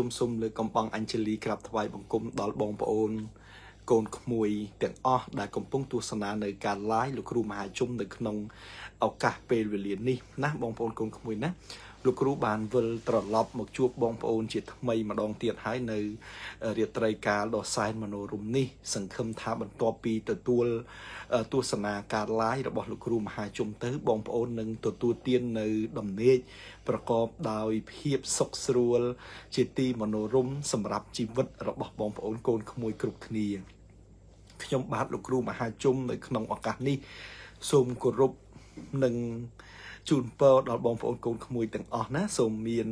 ជុំសុំលើកំពង់អញ្ជលីក្រាបថ្វាយបង្គំដល់បងប្អូន កូនក្មួយទាំងអស់ដែលកំពុងទស្សនានៅ ការ live លោកគ្រូមហាជុំនៅក្នុងឱកាសពេលវេលានេះណាបងប្អូនកូនក្មួយណាលោកគ្រូបានវិលត្រឡប់មកជួបបងប្អូនជាថ្មីម្ដងទៀតហើយនៅរាត្រីកាលដ៏សែនមនោរម្យនេះ សង្ឃឹមថាបន្ទាប់ពីទទួលទស្សនាការ live របស់លោកគ្រូមហាជុំទៅបងប្អូននឹងទទួលទាននៅដំណេកប្រកបដោយភាពសុខស្រួលជាទីមនោរម្យសម្រាប់ជីវិតរបស់បងប្អូនកូនក្មួយគ្រប់គ្នាខ្ញុំបាទលោកគ្រូមហាជុំនៅក្នុងឱកាសនេះ សូមគោរពនិងជូនពរដល់បងប្អូនកូនក្មួយទាំងអស់ណាសូមមាន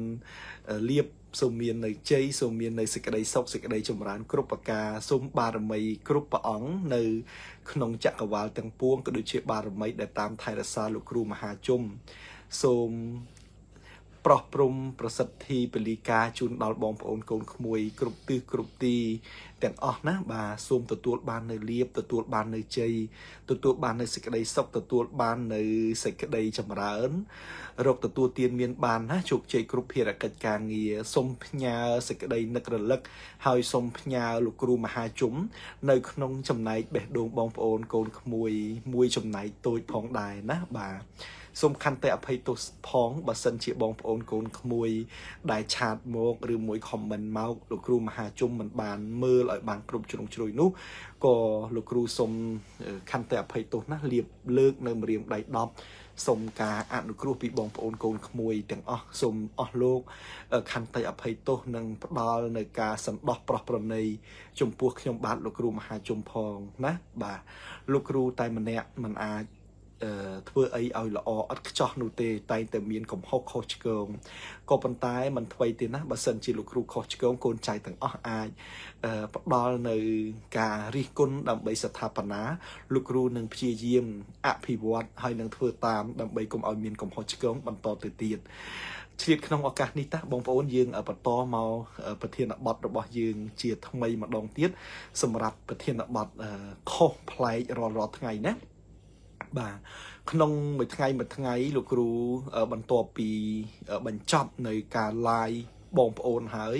លៀបសូមមាននៅជ័យសូមមាននៅសេចក្តីសុខសេចក្តី ចម្រើន គ្រប់ប្រការសូមបារមីគ្រប់ព្រះអង្គនៅក្នុងចក្រវាលទាំងពួងក៏ដូចជាបារមីដែលតាមថែរក្សាលោកគ្រូមហាជុំសូមប្រោះព្រំ ប្រសិទ្ធិពលីការជូនដល់បងប្អូន កូនក្មួយគ្រប់ទិសគ្រប់ទីទាំងអស់ណាបាទសូមទទួលបាននៅលៀបទទួលបាននៅជ័យទទួលបាន នៅសេចក្តី សុខទទួលបាន នៅសេចក្តីចម្រើនរកទទួលទានមាន បានណាជោគជ័យគ្រប់ភារកិច្ចការងារសូមផ្ញើសេចក្តីនឹករលឹកហើយសូមផ្ញើលោកគ្រូមហាជុំនៅក្នុង ចំណែកបេះដូងបងប្អូនកូនក្មួយមួយចំណែកតូចផងដែរណាបាទសូមខន្តីអភ័យទោសផងបើសិនជាបងប្អូនកូនក្មួយដែលឆាតមកឬមួយខមមិនមកលោកគ្រូមហាជុំមិនបាន មើលឲ្យបានគ្រប់ជ្រុងជ្រោយនោះក៏លោកគ្រូសូមខន្តីអភ័យទោសណាស់លៀបលើក នៅម្រាមដៃ10សូមការអនុគ្រោះពីបងប្អូនកូនក្មួយ ទាំងអស់សូមអស់លោក ខន្តីអភ័យទោសនិងផ្ដល់នៅការសន្តោសប្រោះប្រណីចំពោះខ្ញុំបាទលោកគ្រូមហាជុំផងណា បាទលោកគ្រូតែម្នាក់មិនអាចធ្វើអីឲ្យល្អអត់ខ្ចោះនោះទេ តែតែមានកំហុសខុសឆ្គងក៏ប៉ុន្តែមិនថ្មីទេណាបើសិនជាលោកគ្រូខុសឆ្គងកូនចៅទាំងអស់អាចផ្ដល់នៅការរិះគន់ដើម្បីស្ថាបនាលោកគ្រូនឹងព្យាយាម អភិវឌ្ឍហើយនឹងធ្វើតាមដើម្បីកុំឲ្យមានកំហុសឆ្គងបន្តទៅទៀតឆ្លៀតក្នុងឱកាសនេះតាបងប្អូនយើងបន្តមកប្រធានបទរបស់យើងជា ថ្មីម្ដងទៀតសម្រាប់ប្រធានបទខុសប្លែករាល់រាល់ថ្ងៃណាបាទក្នុងមួយថ្ងៃមួយថ្ងៃលោកគ្រូបន្ទាប់ពីបញ្ចប់នៅការ live បងប្អូនហើយ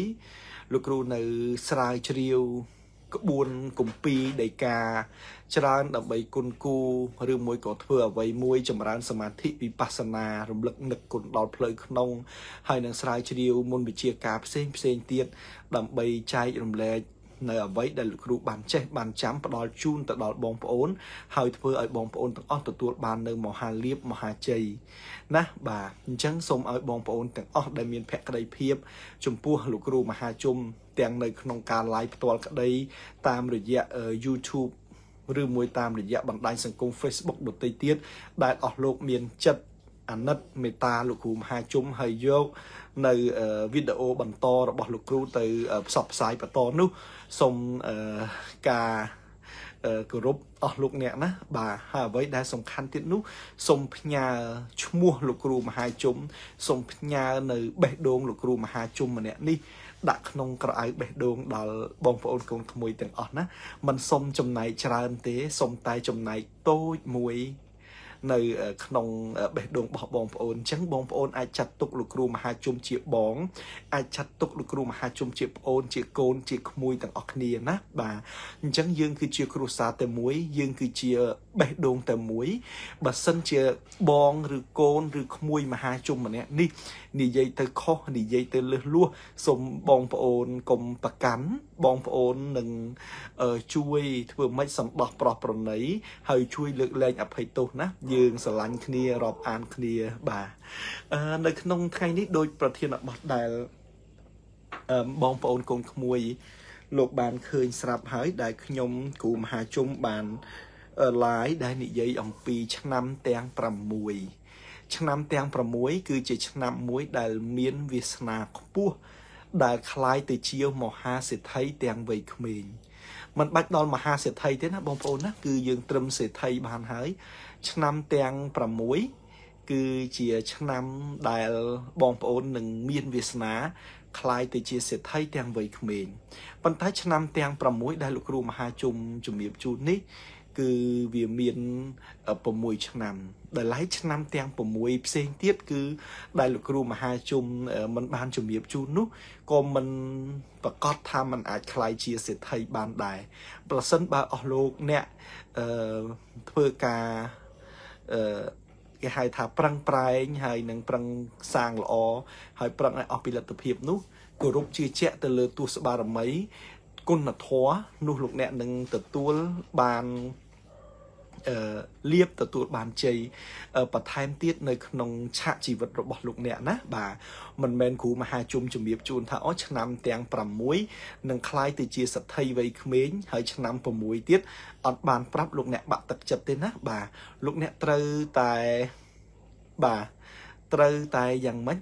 លោកគ្រូនៅស្រាវជ្រាវក្បួនគម្ពីរដីកាច្រើន ដើម្បីគុណគូឬមួយក៏ធ្វើអ្វីមួយចម្រើនសមាធិវិបស្សនារំលឹកនឹកគុណដល់ផ្លូវក្នុងហើយនឹងស្រាវជ្រាវមុនវិជាការផ្សេងផ្សេងទៀតដើម្បីចែករំលែកនៅអ្វីដែលលោកគ្រូបានចេះបានចាំផ្ដល់ជូនទៅដល់បងប្អូនហើយធ្វើឲ្យបងប្អូនទាំងអស់ទទួលបាននៅមហាលៀបមហាជ័យណាបាទអញ្ចឹងសូមឲ្យបងប្អូនទាំងអស់ដែលមានភក្ដីភាព ចំពោះលោកគ្រូមហាជុំទាំងនៅក្នុងការ live ផ្ទាល់ក្តីតាមរយៈ YouTube ឬមួយតាមរយៈបណ្ដាញសង្គម Facebook ដទៃទៀតដែលអស់លោក មានចិត្តអាណិតមេត្តាលោកគ្រូមហាជុំហើយយកនៅវីដេអូបន្តរបស់លោកគ្រូទៅផ្សព្វផ្សាយបន្តនោះសូមការគោរពអស់លោកអ្នកណា បាទហើយអ្វីដែលសំខាន់ទៀតនោះសូមផ្ញើឈ្មោះលោកគ្រូមហាជុំសូមផ្ញើនៅ បេះដូងលោកគ្រូមហាជុំម្នាក់នេះដាក់ក្នុងក្រអៅបេះដូងដល់បងប្អូនកូនក្មួយទាំងអស់ណាមិនសុំចំណាយច្រើនទេសុំតែចំណាយតូចមួយនៅក្នុងបេះដូងរបស់បងប្អូនអញ្ចឹងបងប្អូនអាចចាត់ទុកលោកគ្រូមហាជុំជាបងអាចចាត់ទុកលោកគ្រូមហាជុំជាប្អូនជាកូនជាក្មួយទាំងអស់គ្នាណាបាទអញ្ចឹងយើងគឺជាគ្រួសារតែមួយយើង គឺជាបេះដូងតែមួយបើសិនជាបងឬកូនឬក្មួយមហាជុំម្នាក់នេះនិយាយ ទៅខុសនិយាយទៅលឹះលួសសូមបងប្អូនកុំប្រកាន់បងប្អូននឹងជួយ ធ្វើម៉េចសម្បោះប្រោះប្រណីហើយជួយលើកលែងអភ័យទោសណាយើងស្រឡាញ់គ្នារាប់អាន គ្នាបាទនៅក្នុងថ្ងៃនេះដោយប្រធានបទដែលបងប្អូនកូនក្មួយលោកបានឃើញស្រាប់ហើយ ដែលខ្ញុំគ្រូមហាជុំបានឡាយដែលនិយាយអំពី ឆ្នាំទាំង6ឆ្នាំទាំង6គឺជាឆ្នាំមួយដែលមានវាសនាខ្ពស់ដែលคล้ายទៅជាមហាសិទ្ធិទាំងវ័យក្មេងมันបាច់ដល់មហាសិទ្ធិទេណា បងប្អូនណាគឺយើងត្រឹមសិទ្ធិបានហើយ ឆ្នាំទាំង6គឺជាឆ្នាំដែលបងប្អូននឹងមានវាសនាคล้ายទៅជាសិទ្ធិទាំងវ័យក្មេងប៉ុន្តែឆ្នាំ ទាំង6ដែលលោកគ្រូមហាជុំជំរាបជូននេះគឺវាមាន6ឆ្នាំ ដែលឡៃឆ្នាំទាំង6ផ្សេងទៀតគឺដែលលោកគ្រូមហាជុំមិនបានជំរាបជូននោះក៏មិនប្រកាសថាมันអាចคลายជាសេដ្ឋីបានដែរប្រសិនបើអស់លោកអ្នកអឺធ្វើការអឺគេហៅថាប្រឹងប្រែងហើយនឹងប្រឹងសាងល្អហើយប្រឹងឲ្យអស់ពីលទ្ធភាព នោះគោរពជឿជាក់ទៅលើទស្សបារមីគុណធម៌នោះលោកអ្នកនឹងទទួលបានលៀបទទួលបានជ័យបន្ថែមទៀតនៅក្នុងឆាកជីវិតរបស់លោកអ្នកណាបាទមិនមែនគ្រូមហាជុំជំរាបជូនថាអូឆ្នាំទាំង6នឹងคล้ายទៅជាសទ្ធិវ័យក្មេងហើយឆ្នាំ6ទៀតអត់បានប្រាប់លោកអ្នកបាក់ទឹកចិត្តទេណាបាទលោកអ្នកត្រូវតែបាទត្រូវតែយ៉ាងម៉េច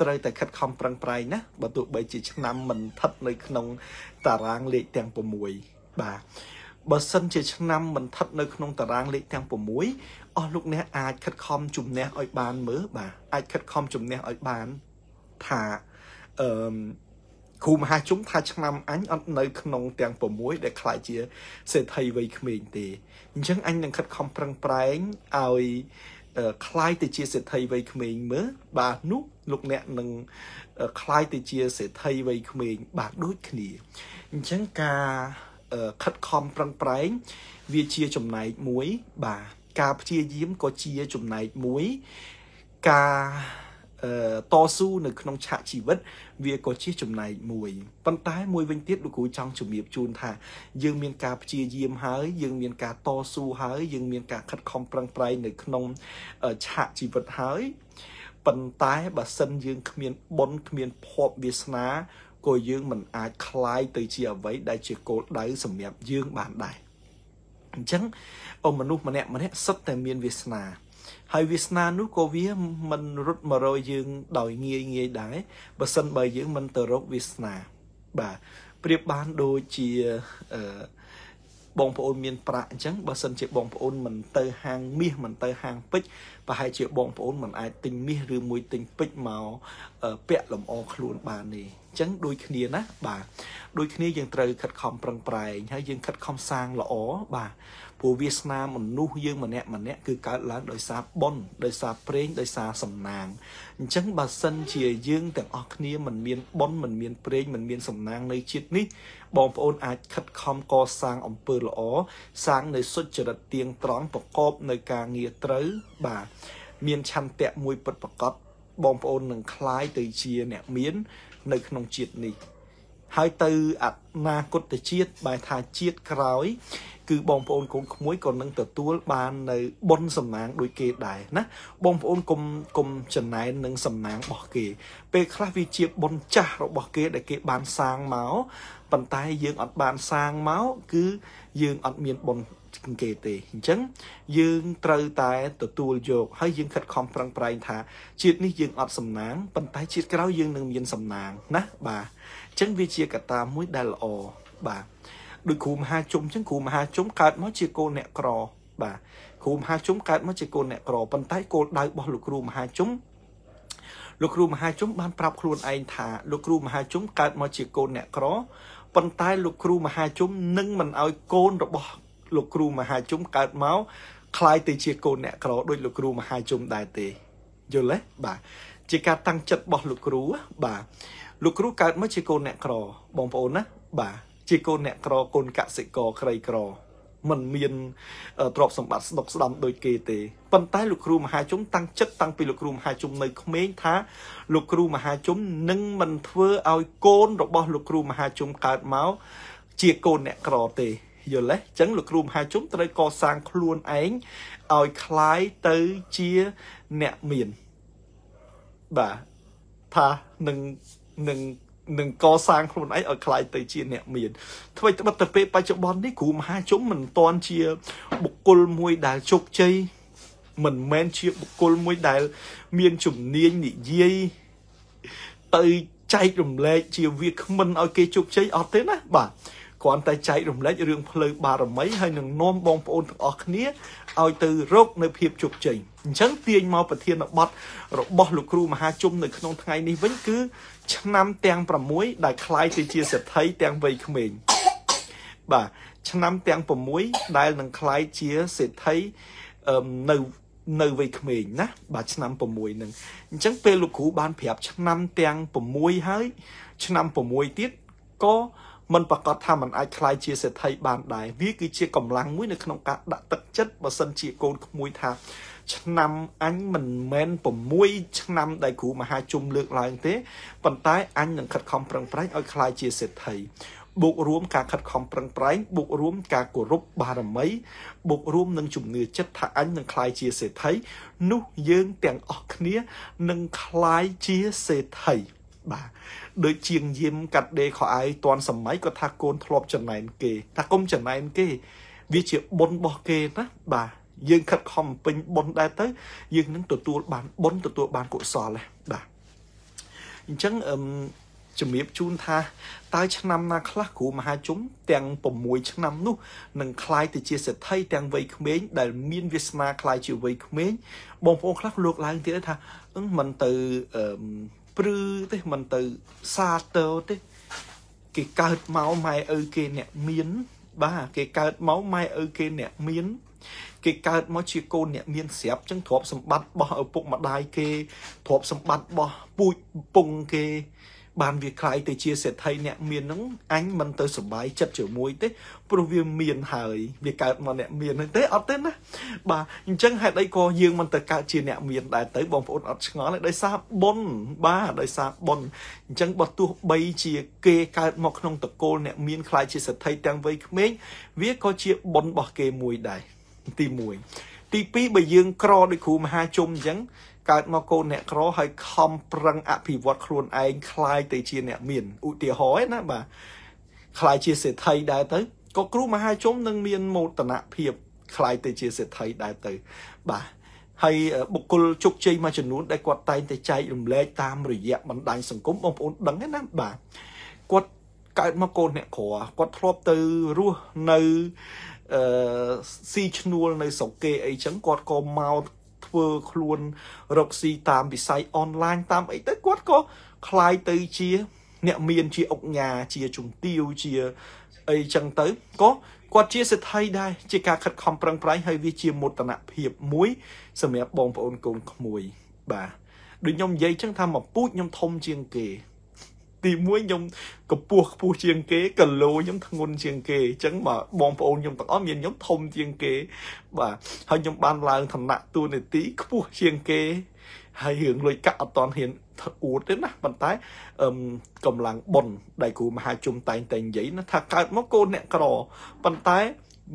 ត្រូវតែខិតខំប្រឹងប្រែងណាបើទោះបីជាឆ្នាំមិនស្ថិតនៅក្នុងតារាងលេខទាំង6បាទបើសិនជាឆ្នាំមិនថិតនៅក្នុងតារាងលេខទាំង6អស់លោកអ្នកអាចខិតខំជំនះឲ្យបានមើលបាទអាចខិតខំជំនះឲ្យបានថាអឺគ្រូមហាជុំថាឆ្នាំអញអត់នៅក្នុងទាំង6ដែលខ្លាចជាសេដ្ឋីវ័យក្មេងទេអញ្ចឹងអញនឹងខិតខំប្រឹងប្រែងឲ្យคล้ายទៅជា សេដ្ឋីវ័យក្មេងមើលបាទនោះលោកអ្នកនឹងคล้ายទៅជា សេដ្ឋីវ័យក្មេង បាទដូចគ្នាអញ្ចឹងការខិតខំប្រឹងប្រែងវាជាចំណែកមួយបាទការព្យាយាមក៏ជាចំណែកមួយការតស៊ូនៅក្នុងឆាកជីវិត វាក៏ជាចំណែកមួយប៉ុន្តែមួយវិញទៀតលោកគ្រូចង់ជំរាបជូនថាយើងមានការព្យាយាមហើយយើងមានការតស៊ូហើយយើងមានការខិតខំប្រឹងប្រែងនៅក្នុងឆាកជីវិតហើយប៉ុន្តែបើសិនយើង គ្មានបុណ្យគ្មានភ័ព្វវាសនាក៏យើងមិនអាចคลายទៅជាអ្វីដែលជាគោលដៅសម្រាប់យើងបានដែរអញ្ចឹងអមនុស្សម្នាក់ម្នាក់សិតតែមានវាសនា ហើយវាសនានោះក៏វាមិនរត់មករយយើងដោយងាយងាយដែរបើសិនបើយើងមិនទៅរកវាសនាបាទប្រៀបបានដូចជាអឺបងប្អូនមានប្រាក់អញ្ចឹងបើសិនជាបងប្អូនមិនទៅហាងមាសមិនទៅហាងពេជ្រប្រហែលជាបងប្អូនមិនអាច ទិញមាសឬមួយទិញពេជ្រមកពាក់លម្អខ្លួន បានទេអញ្ចឹង ដូចគ្នាណាបាទដូចគ្នាយើងត្រូវខិតខំប្រឹងប្រែងហើយយើងខិតខំសាងល្អបាទព្រោះវាសនាមនុស្សយើងម្នាក់ម្នាក់គឺកើតឡើងដោយសារបុណ្យដោយសារព្រេងដោយសារសំណាងអញ្ចឹងបើសិនជាយើងទាំងអស់គ្នាមិនមានបុណ្យមិនមានព្រេងមិនមាន សំណាងនៅជាតិនេះ បងប្អូនអាចខិតខំកសាងអំពើល្អសាងនៅសុចរិតទៀងត្រង់ប្រកបនៅការងារត្រូវបាទមាន ឆន្ទៈមួយពិតប្រកបបងប្អូននឹងคลายទៅជាអ្នកមាន នៅ ក្នុងជាតិនេះហើយទៅអនាគតជាតិបែរថាជាតិក្រោយគឺបងប្អូនកូនក្មួយក៏នឹងទទួលបាននៅបុណ្យសំណាងដូចគេដែរណា បងប្អូនគុំគុំចំណែននឹងសំណាងរបស់គេ ពេលខ្លះវាជាបុណ្យចាស់របស់គេ ដែលគេបានសាងមកប៉ុន្តែយើងអត់បានសាងមកគឺយើងអត់មានបុណ្យគេទេអញ្ចឹងយើងត្រូវតែទទួលយកហើយយើងខិតខំប្រឹងប្រែងថាជាតិនេះយើងអត់សំណាងប៉ុន្តែ ជាតិក្រោយយើងនឹងមានសំណាងណា បាទអញ្ចឹងវាជាកត្តាមួយដែលល្អបាទដូចគ្រូមហាជុំអញ្ចឹងគ្រូមហាជុំកើតមកជាកូនអ្នកក្រ បាទគ្រូមហាជុំកើតមកជាកូនអ្នកក្រប៉ុន្តែគោលដៅរបស់លោកគ្រូមហាជុំលោកគ្រូមហាជុំបានប្រាប់ខ្លួនឯងថាលោកគ្រូមហាជុំកើតមកជាកូនអ្នកក្រប៉ុន្តែលោកគ្រូមហាជុំនឹងមិនឲ្យកូនរបស់លោកគ្រូមហាជុំកើតមកคล้ายទៅជាកូនអ្នកក្រដោយលោកគ្រូមហាជុំដែរទេយល់ទេបាទជាការតាំងចិត្តរបស់ លោកគ្រូបាទលោកគ្រូកើតមកជាកូនអ្នកក្របងប្អូនណាបាទជាកូនអ្នកក្រកូនកសិករក្រីក្រมันមានទ្រព្យសម្បត្តិស្ដុកស្ដំដូចគេទេប៉ុន្តែលោកគ្រូមហាជុំតាំងចិត្តតាំងពីលោកគ្រូមហាជុំនៅក្មេងថាលោកគ្រូមហាជុំនឹងមិនធ្វើឲ្យកូនរបស់លោកគ្រូមហាជុំកើតមកជាកូនអ្នកក្រ ទេ យល់ទេអញ្ចឹងលោកគ្រូមហាជុំត្រូវកសាងខ្លួនឯងឲ្យคล้ายទៅជាអ្នកមានបាទថានឹងនឹងនឹងកសាងខ្លួនឯងឲ្យខ្លាយទៅជាអ្នកមានថ្មីត្បិតទៅពេលបច្ចុប្បន្ននេះគ្រូមហា ជុំមិនតាន់ជា បុគ្គលមួយដែលជោគជ័យមិនមែនជាបុគ្គលមួយដែល មានជំនាញនិយាយទៅចែករំលែកជាវាគ្មិនឲ្យគេជោគជ័យអត់ទេណាបាទគ្រាន់តែចែករំលែករឿងផ្លូវបារមីហើយនឹងនាំបងប្អូនទាំងអស់គ្នាឲ្យទៅរក នៅភាពជោគជ័យអញ្ចឹងទាញមកប្រធានបទរបស់លោកគ្រូមហាជុំនៅក្នុងថ្ងៃនេះវិញគឺឆ្នាំទាំង6ដែលคล้ายទៅជាសិទ្ធិទាំងវ័យក្មេងបាទឆ្នាំ ទាំង6ដែលនឹងคล้ายជាសិទ្ធិនៅនៅវ័យក្មេងណាបាទឆ្នាំ6ហ្នឹងអញ្ចឹងពេលលោកគ្រូបានប្រាប់ឆ្នាំទាំង6ហើយឆ្នាំ6ទៀតក៏มันប្រកាសថាมันអាចคลายជាសេដ្ឋីបានដែរវាគឺជាកម្លាំងមួយនៅក្នុងការដាក់ទឹកចិត្តបើសិនជាកូនក្មួយថាឆ្នាំអញមិនមែន6ឆ្នាំដែលគ្រូមហាជុំលើកឡើង ទេប៉ុន្តែអញនឹងខិតខំប្រឹងប្រែងឲ្យคลายជាសេដ្ឋីបូករួមការខិតខំប្រឹងប្រែងបូករួម ការគោរពបារមីបូករួមនឹងជំនឿចិត្តថាអញនឹងคลายជាសេដ្ឋីនោះយើងទាំងអស់គ្នានឹងคลายជាសេដ្ឋីបាទដូចជាងយាមកាត់ដេខោអាយតនសម័យគាត់ថាកូនធ្លាប់ចំណែនគេ ថាកុំចំណែនគេ វាជាបុណ្យរបស់គេណាបាទយើងខិតខំពេញបុណ្យដែរទៅយើងនឹងទទួលបានបុណ្យទទួលបានកុសលដែរបាទអញ្ចឹងអឹមជំរាបជូនថាតើឆ្នាំណាខ្លះគ្រូមហាជុំទាំង6ឆ្នាំនោះនឹងคล้ายទៅជាសេដ្ឋីទាំងវ័យក្មេងដែលមានវាសនាคล้ายជាវ័យក្មេងបងប្អូនខ្លះលោកឡើងទៀតថាមិនទៅអឺព្រឺទេមិនទៅសាទរទេគេកើតមកម៉ែឪគេអ្នកមានបាទគេកើតមកម៉ែឪគេអ្នកមានគេកើតមកជាកូនអ្នកមានស្រាប់ចឹងទ្រព្យសម្បត្តិរបស់ឪពុកម្ដាយគេទ្រព្យសម្បត្តិរបស់ពូជពងគេបានវាคล้ายទៅជាសេដ្ឋីអ្នកមានហ្នឹងអញមិនទៅសុបាយចិត្តជាមួយទេព្រោះវាមាន ហើយវាកើតមកអ្នកមានហ្នឹងទេអត់ទេណាបាទអញ្ចឹងហេតុអីក៏យើងមិនទៅកើតជាអ្នកមានដែរទៅបងប្អូនអត់ឆ្ងល់ទេដោយសារបុណ្យបាទដោយសារបុណ្យអញ្ចឹងបើទោះបី ជាគេកើតមកក្នុងតកូលអ្នកមានคล้ายជាសេដ្ឋីទាំងវ័យក្មេងវាក៏ជាបុណ្យរបស់គេមួយដែរទី1ទី2បើយើង ក្រដោយគ្រូមហាជុំអញ្ចឹងកើតមកកូនអ្នកក្រហើយខំប្រឹងអភិវឌ្ឍខ្លួនឯងคล้ายទៅជាអ្នក មានឧទាហរណ៍ណាបាទคล้ายជាសេដ្ឋីដែរទៅក៏គ្រូមហាជុំនឹងមានមោទនភាពคล้ายទៅជាសេដ្ឋីដែរទៅ បាទហើយបុគ្គលជោគជ័យមួយចំនួនដែលគាត់តែងតែចែករំលែក តាមរយៈបណ្ដាញសង្គមបងប្អូនដឹងណាបាទគាត់កើតមកកូនអ្នកក្រគាត់ធ្លាប់ទៅរស់នៅអឺស៊ីឈ្នួលនៅស្រុកគេអីចឹងគាត់ក៏មកធ្វើខ្លួនរកស៊ីតាមវិស័យអនឡាញតាម អីទៅគាត់ក៏คล้ายទៅជា អ្នកមានជាអុកញ៉ាជាជំទាវជាអីចឹងទៅក៏គាត់ជាសិទ្ធិដែរជាការខិតខំប្រឹងប្រែងហើយវាជាមោទនភាពមួយ សម្រាប់បងប្អូនកូនក្មួយ បាទដូចខ្ញុំនិយាយចឹងថាមកពូជខ្ញុំធំជាងគេទី1ខ្ញុំកំពស់ខ្ពស់ជាងគេកលោខ្ញុំធ្ងន់ជាងគេអញ្ចឹងបាទបងប្អូនខ្ញុំទាំងអស់មានខ្ញុំធំជាងគេ បាទហើយខ្ញុំ បានឡើងឋានៈតួនាទីខ្ពស់ជាងគេហើយរឿងលុយកាក់អត់តន់ហ៊ានអួតទេណាប៉ុន្តែអឹមកម្លាំងប៉ុនដៃគូមហាជុំតែងតែនិយាយណាថាកើតមកកូនអ្នកក្រប៉ុន្តែ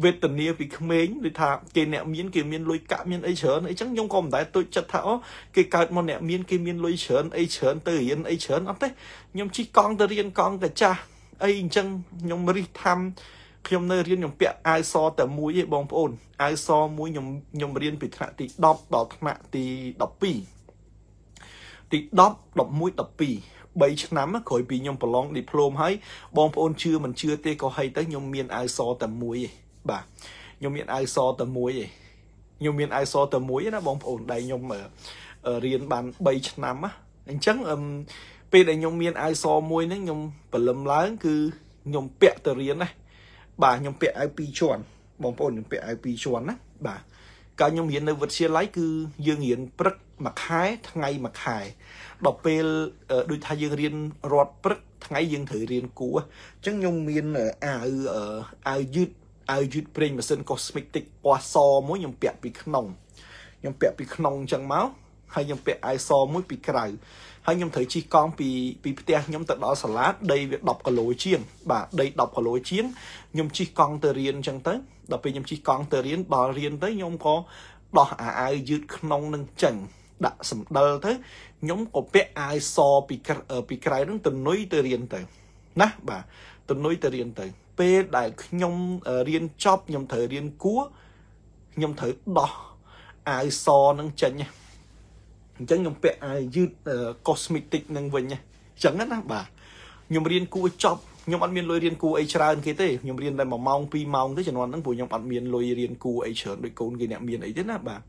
វេទនាពីក្មេងដូចថាគេអ្នកមានគេមានលុយកាក់មានអីច្រើនអីចឹងខ្ញុំក៏មិនដែរទុចចិត្តថាអូគេកើតមកអ្នកមានគេមានលុយច្រើនអីច្រើនទៅរៀនអីច្រើនអត់ទេខ្ញុំជីកង់ទៅរៀនកង់កាចាស់អីអញ្ចឹងខ្ញុំរិះថាំខ្ញុំនៅរៀនខ្ញុំពាក់អាវសតែមួយឯងបងប្អូនអាវសមួយខ្ញុំខ្ញុំរៀន ពីថ្នាក់ទី10ដល់ថ្នាក់ទី12ទី10 11 12 3ឆ្នាំក្រោយពីខ្ញុំប្រឡងឌីប្លូមហើយបងប្អូនជឿមិនជឿទេក៏ហីទៅខ្ញុំមានអាវសតែមួយឯងបាទខ្ញុំមានអាវសតែមួយឯងខ្ញុំមានអាវសតែមួយណាបងប្អូនដៃខ្ញុំរៀនបាន3ឆ្នាំណាអញ្ចឹងពេលដែលខ្ញុំមានអាវសមួយហ្នឹងខ្ញុំព្រលឹមឡើង គឺខ្ញុំពាក់ទៅរៀនណាបាទខ្ញុំពាក់អាវ2ជាន់បងប្អូនខ្ញុំពាក់អាវ2ជាន់ណាបាទកាលខ្ញុំរៀននៅវិទ្យាល័យគឺយើងរៀនព្រឹកមួយខែថ្ងៃមួយខែដល់ពេលដូចថាយើងរៀនរត់ព្រឹកថ្ងៃយើងត្រូវរៀនគួរអញ្ចឹងខ្ញុំមានអាវអាវយឺតអាវយឺតប្រេងម៉ាស៊ីន cosmetic ពណ៌សមួយខ្ញុំពាក់ពីក្នុងខ្ញុំពាក់ពីក្នុងអញ្ចឹងមកហើយខ្ញុំពាក់អាវសមួយពីក្រៅហើយខ្ញុំត្រូវជិះកង់ពីពីផ្ទះខ្ញុំទៅដល់សាលាដីវា10គីឡូជាងបាទដី10គីឡូជាងខ្ញុំជិះកង់ទៅរៀនអញ្ចឹងទៅដល់ពេលខ្ញុំជិះកង់ទៅរៀនដល់រៀនទៅខ្ញុំក៏ដោះអាអាវយឺតក្នុងនឹងចឹងដាក់សម្ដិលទៅខ្ញុំក៏ពាក់អាវសពីពីក្រៅនឹងទៅនុយទៅរៀនទៅណាបាទទៅនុយទៅរៀនទៅពេលដែលខ្ញុំរៀនចប់ខ្ញុំត្រូវរៀនគួរខ្ញុំត្រូវដោះអាវសនឹងចេញអញ្ចឹងខ្ញុំពាក់អាវយឺត cosmetic នឹងវិញអញ្ចឹងណាបាទខ្ញុំរៀនគួរចប់ខ្ញុំអត់មានលុយរៀនគួរអីច្រើនគេទេខ្ញុំរៀនតែ1ម៉ោង2ម៉ោងទេជំនាន់ហ្នឹងព្រោះខ្ញុំអត់មានលុយរៀនគួរអីច្រើនដូចកូនគេអ្នកមានអីទេណាបាទ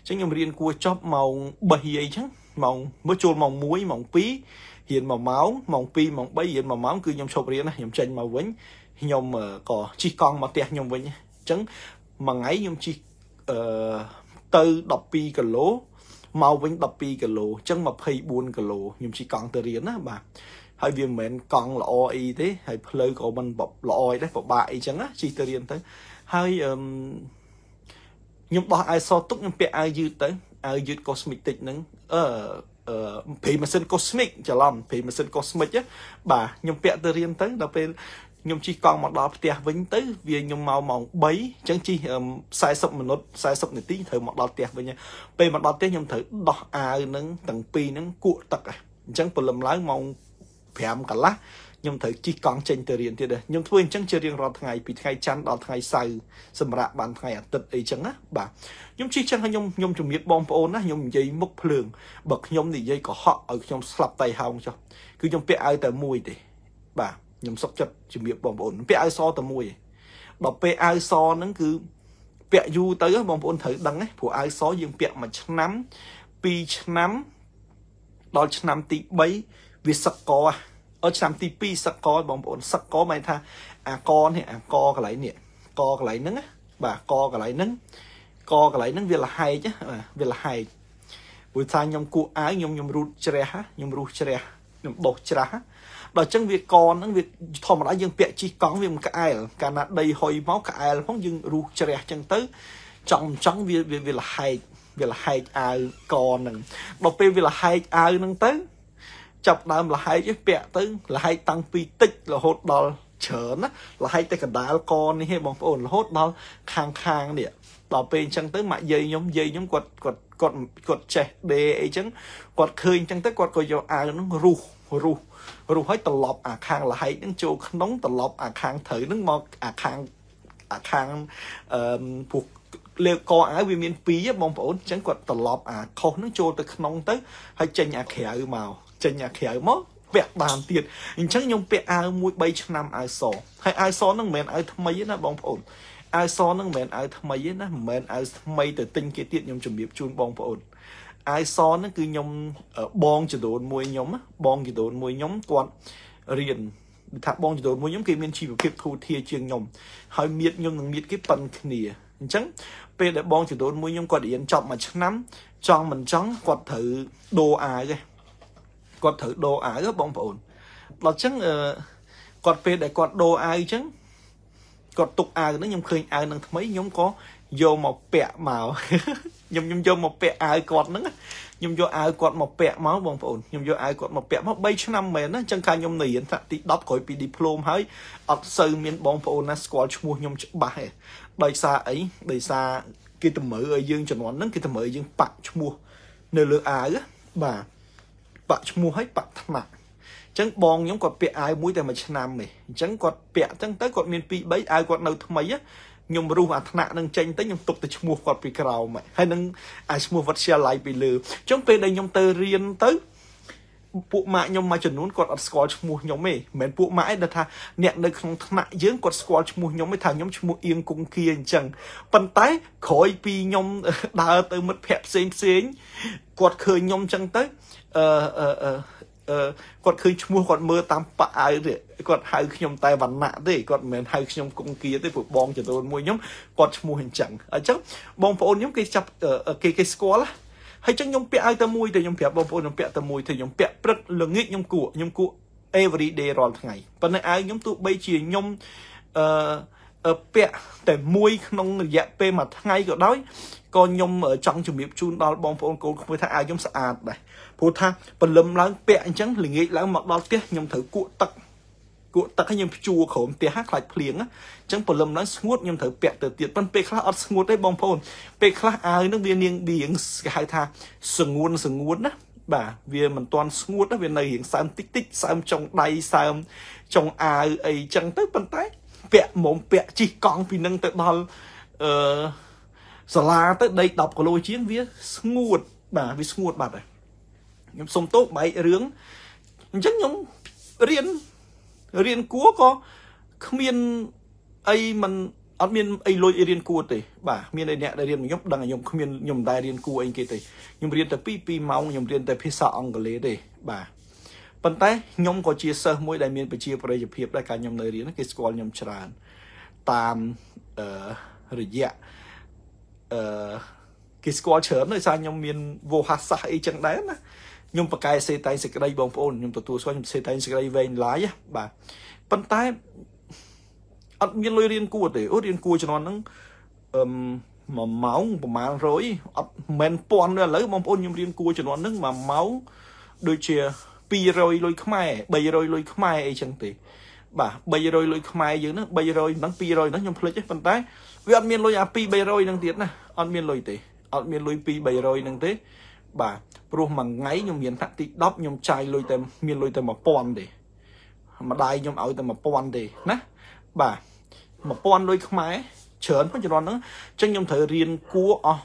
អញ្ចឹងខ្ញុំរៀនគួរចប់ម៉ោង3អីចឹងម៉ោងមើលចូលម៉ោង1ម៉ោង2រៀន1ម៉ោងម៉ោង2ម៉ោង3រៀន1ម៉ោងគឺខ្ញុំឈប់រៀនណាខ្ញុំចេញមកវិញខ្ញុំក៏ជីកកង់មកផ្ទះខ្ញុំវិញអញ្ចឹងមួយថ្ងៃខ្ញុំជីកអឺទៅ12គីឡូមកវិញ12គីឡូអញ្ចឹង24គីឡូខ្ញុំជីកង់ទៅរៀនណាបាទហើយវាមិនមែនកង់ល្អអីទេហើយផ្លូវក៏មិនល្អអីដែរពិបាកអីចឹងណាជីកទៅរៀនទៅហើយអឺខ្ញុំបោះអាយសទុកខ្ញុំពាក់អាវយឺតទៅអាវយឺត cosmic តិចហ្នឹងអឺអឺប្រេម៉ាស៊ីន cosmic ច្រឡំប្រេម៉ាស៊ីន cosmic បាទខ្ញុំពាក់ទៅរៀនទៅដល់ពេលខ្ញុំជិះកង់មកដល់ផ្ទះវិញទៅវាខ្ញុំមកម៉ោង3អញ្ចឹងជិះ40មិនិត40នាទីត្រូវមកដល់ផ្ទះវិញពេលមកដល់ផ្ទះខ្ញុំត្រូវដោះអាវនឹងទាំងពីរហ្នឹងគក់ទឹកអញ្ចឹងព្រលឹមឡើងម៉ោង5កន្លះខ្ញុំត្រូវជិះកង់ចេញទៅរៀនទៀតដែរខ្ញុំធ្វើអញ្ចឹងជារៀងរាល់ថ្ងៃពីថ្ងៃច័ន្ទដល់ថ្ងៃសៅរ៍សម្រាប់បានថ្ងៃអាទិត្យអីចឹងណាបាទខ្ញុំជិះចឹងហើយខ្ញុំខ្ញុំជំរាបបងប្អូនណាខ្ញុំនិយាយមុខភ្លើងបើខ្ញុំនិយាយកុហកឲ្យខ្ញុំស្លាប់តៃហោងចុះគឺខ្ញុំពាក់អាវតែមួយទេបាទខ្ញុំសុកចិត្តជំរាបបងប្អូនពាក់អាវសតែមួយដល់ពេលអាវសហ្នឹងគឺ ពាក់យូរទៅបងប្អូនត្រូវដឹងណាព្រោះអាវសយើងពាក់មួយឆ្នាំ2ឆ្នាំដល់ឆ្នាំទី3វាសឹកកអត់ឆ្នាំទី2សឹកកបងប្អូនសឹកកហមថា អាកនេះអាកកន្លែងនេះកកន្លែងហ្នឹងបាទកកន្លែងហ្នឹងកកន្លែងហ្នឹងវាលហែកវាលហែកព្រោះថាខ្ញុំគូអាវខ្ញុំខ្ញុំរូតជ្រះខ្ញុំរូសជ្រះខ្ញុំបោះច្រាស់ដល់អញ្ចឹងវាកនហ្នឹងវាធម្មតាយើងពាក់ជីកង់វាមិនក្អែលកាលណាដីហុយមកក្អែលផងយើងរុះជ្រះអញ្ចឹងទៅចង់ចង់វាវាលហែកវាលហែកអាវកនហ្នឹងដល់ពេលវាលហែកអាវហ្នឹងទៅចាប់ដើមលហែកពាក់ទៅលហែកតាំងពីតិចរហូតដល់ច្រើនណាលហែកតែកណ្ដាលកននេះហ៎បងប្អូនរហូតដល់ខាងខាងនេះដល់ពេលអញ្ចឹងទៅម៉ាក់យាយខ្ញុំយាយខ្ញុំគាត់គាត់គាត់គាត់ចេះដេអីចឹងគាត់ឃើញអញ្ចឹងទៅគាត់ក៏យកអាវហ្នឹងរុះរុះរួចហើយត្រឡប់អាខាងលហែកនឹងចូលក្នុងត្រឡប់ អាខាងត្រូវនឹងមកអាខាងអាខាងអឺពួកលើកកអាវវាមាន2បងប្អូនអញ្ចឹងគាត់ត្រឡប់អាខុសនឹងចូលទៅក្នុងទៅ ហើយចេញអាក្រៅមកចេញអាក្រៅមកពាក់បានទៀតអញ្ចឹងខ្ញុំពាក់អាវមួយ3ឆ្នាំអាវសហើយអាវសហ្នឹងមិនមែនអាវថ្មីទេណាបងប្អូនអាវសហ្នឹងមិនមែនអាវថ្មីទេណាមិនមែនអាវថ្មីទៅទិញគេទៀតខ្ញុំជម្រាបជូនបងប្អូនអាយសនហ្នឹងគឺខ្ញុំបងចដូនមួយខ្ញុំបងចដូនមួយខ្ញុំគាត់រៀនថាបងចដូនមួយខ្ញុំគេមានជីវភាពធូរធារជាងខ្ញុំហើយមៀតខ្ញុំនឹងមៀតគេប៉ិនគ្នាអញ្ចឹងពេលដែលបងចដូនមួយខ្ញុំគាត់រៀនចប់មួយឆ្នាំចង់មិនចង់គាត់ត្រូវដូរអាយគាត់ត្រូវដូរអាយបងប្អូនដល់អញ្ចឹងគាត់ពេលដែលគាត់ដូរអាយអញ្ចឹងគាត់ទុកអាវហ្នឹងខ្ញុំឃើញអាវហ្នឹងថ្មីខ្ញុំក៏យកមកពាក់មកខ្ញុំខ្ញុំយកមកពាក់អាវគាត់ហ្នឹងខ្ញុំយកអាវគាត់មកពាក់មកបងប្អូនខ្ញុំយកអាវគាត់មកពាក់មក3ឆ្នាំមែនណាអញ្ចឹងការខ្ញុំនៅរៀនថ្នាក់ទី10ក្រោយពី diploma ហើយអត់សូវមានបងប្អូនណាស្គាល់ឈ្មោះខ្ញុំច្បាស់ទេដោយសារអីដោយសារគេតម្រូវឲ្យយើងជំនាន់ហ្នឹងគេតម្រូវឲ្យយើងប៉ាក់ឈ្មោះនៅលើអាវបាទប៉ាក់ឈ្មោះឲ្យប៉ាក់ថ្នាក់ចឹងបងខ្ញុំគាត់ពាក់អាវមួយតែមួយឆ្នាំទេអញ្ចឹងគាត់ពាក់អញ្ចឹងទៅគាត់មាន2 3អាវគាត់នៅ ថ្មីខ្ញុំរុះអាថ្នាក់នឹងចេញទៅខ្ញុំទុកតែឈ្មោះគាត់ពីក្រោមហើយនឹងអាឈ្មោះវត្តសាល័យពីលើអញ្ចឹងពេលដែលខ្ញុំទៅរៀនទៅពួកម៉ាក់ខ្ញុំមួយចំនួនគាត់អត់ស្គាល់ឈ្មោះខ្ញុំទេមិនមែនពួកម៉ាក់ឯងដែលថាអ្នកនៅក្នុងថ្នាក់យើងគាត់ស្គាល់ឈ្មោះខ្ញុំទេថាខ្ញុំឈ្មោះអៀងគង្គៀអញ្ចឹងប៉ុន្តែក្រោយពីខ្ញុំដើរទៅមិត្តភ័ក្ដិផ្សេងផ្សេងគាត់ឃើញខ្ញុំអញ្ចឹងទៅអឺអឺគាត់ឃើញឈ្មោះគាត់មើលតាមប៉ាអើគាត់ហៅខ្ញុំតែវណ្ណៈទេគាត់មិនមែនហៅខ្ញុំកុងគាទេព្រោះបងចដូនមួយខ្ញុំគាត់ឈ្មោះអញ្ចឹងអញ្ចឹងបងប្អូនខ្ញុំគេចាប់គេគេស្គាល់ហើយចឹងខ្ញុំពាក់ឲ្យតែមួយទេខ្ញុំប្រាប់បងប្អូនខ្ញុំពាក់តែមួយទេខ្ញុំពាក់ព្រឹកល្ងាចខ្ញុំគក់ខ្ញុំគក់ every day រាល់ថ្ងៃប៉ុន្តែឲ្យខ្ញុំទោះបីជាខ្ញុំអឺពាក់តែមួយក្នុងរយៈពេលមួយថ្ងៃក៏ដោយក៏ខ្ញុំ ចង់ជំរាបជូនដល់បងប្អូនកូនក្មួយថាឲ្យខ្ញុំស្អាតដែរព្រោះថាព្រលឹមឡើង ពាក់អញ្ចឹងល្ងាចឡើងមកដល់ផ្ទះខ្ញុំត្រូវគក់ទឹកគក់ទឹកហើយខ្ញុំភ្ជួរក្រោមផ្ទះខ្លាចភ្លៀងអញ្ចឹងព្រលឹមឡើងស្ងួតខ្ញុំត្រូវពាក់ទៅទៀតប៉ុន្តែពេលខ្លះអត់ស្ងួតទេបងប្អូន ពេលខ្លះអាវនឹងវានាងដៀងគេហៅថាស្ងួនស្ងួនណាបាទវាមិនទាន់ស្ងួតណាវានៅរៀងសើមតិចតិចសើមចុងដៃសើមចុងអាវអីចឹងទៅប៉ុន្តែពាក់មុំពាក់ជីកកង់ពីនឹងទៅដល់អឺសាលាទៅដី10គីឡូជាងវាស្ងួត បាទវាស្ងួតបាត់ហើយខ្ញុំសុំទោសបែករឿងអញ្ចឹងខ្ញុំរៀនរៀនគួរក៏គ្មានអីមិនអត់មានអីលួចរៀនគួរទេបាទមានអីអ្នកដែលរៀនខ្ញុំដឹងខ្ញុំគ្មានខ្ញុំមិនដែលរៀនគួរអីគេទេខ្ញុំរៀនតែ2 2ម៉ោងខ្ញុំរៀនតែភាសាអង់គ្លេសទេបាទប៉ុន្តែខ្ញុំក៏ជាសិស្សមួយដែលមានប្រជា ប្រិយភាពដែរកាលខ្ញុំនៅរៀនគេស្គាល់ខ្ញុំច្រើនតាមអឺរយៈអឺគេស្គាល់ច្រើនដោយសារខ្ញុំមានវោហាសាសអីចឹងដែរណាខ្ញុំប្រកែសេតែងសេចក្តីបងប្អូនខ្ញុំទទួលស្គាល់ខ្ញុំសេតែងសេចក្តីវែងឡាយបាទប៉ុន្តែអត់មានលុយរៀនគួរទេអូរៀនគួរជំនាន់ហ្នឹងអឺ1ម៉ោងប្រហែល100អត់មែនពាន់ទេឥឡូវបងប្អូនខ្ញុំរៀនគួរជំនាន់ហ្នឹង1ម៉ោងដូចជា200លុយខ្មែរ300លុយខ្មែរអីចឹងទេបាទ300លុយខ្មែរយើងហ្នឹង300ហ្នឹង200ហ្នឹងខ្ញុំភ្លេចទេប៉ុន្តែ វាអត់មានលុយអា2 300ហ្នឹងទៀតណាអត់មានលុយទេអត់មានលុយ2 300ហ្នឹងទេបាទព្រោះមួយថ្ងៃខ្ញុំមានថាទី10ខ្ញុំចាយលុយតែមានលុយតែ1000ទេម្ដាយខ្ញុំឲ្យតែ1000ទេណា បាទ1000លុយខ្មែរច្រើនផងជំនាន់ហ្នឹងអញ្ចឹងខ្ញុំត្រូវរៀនគួរអស់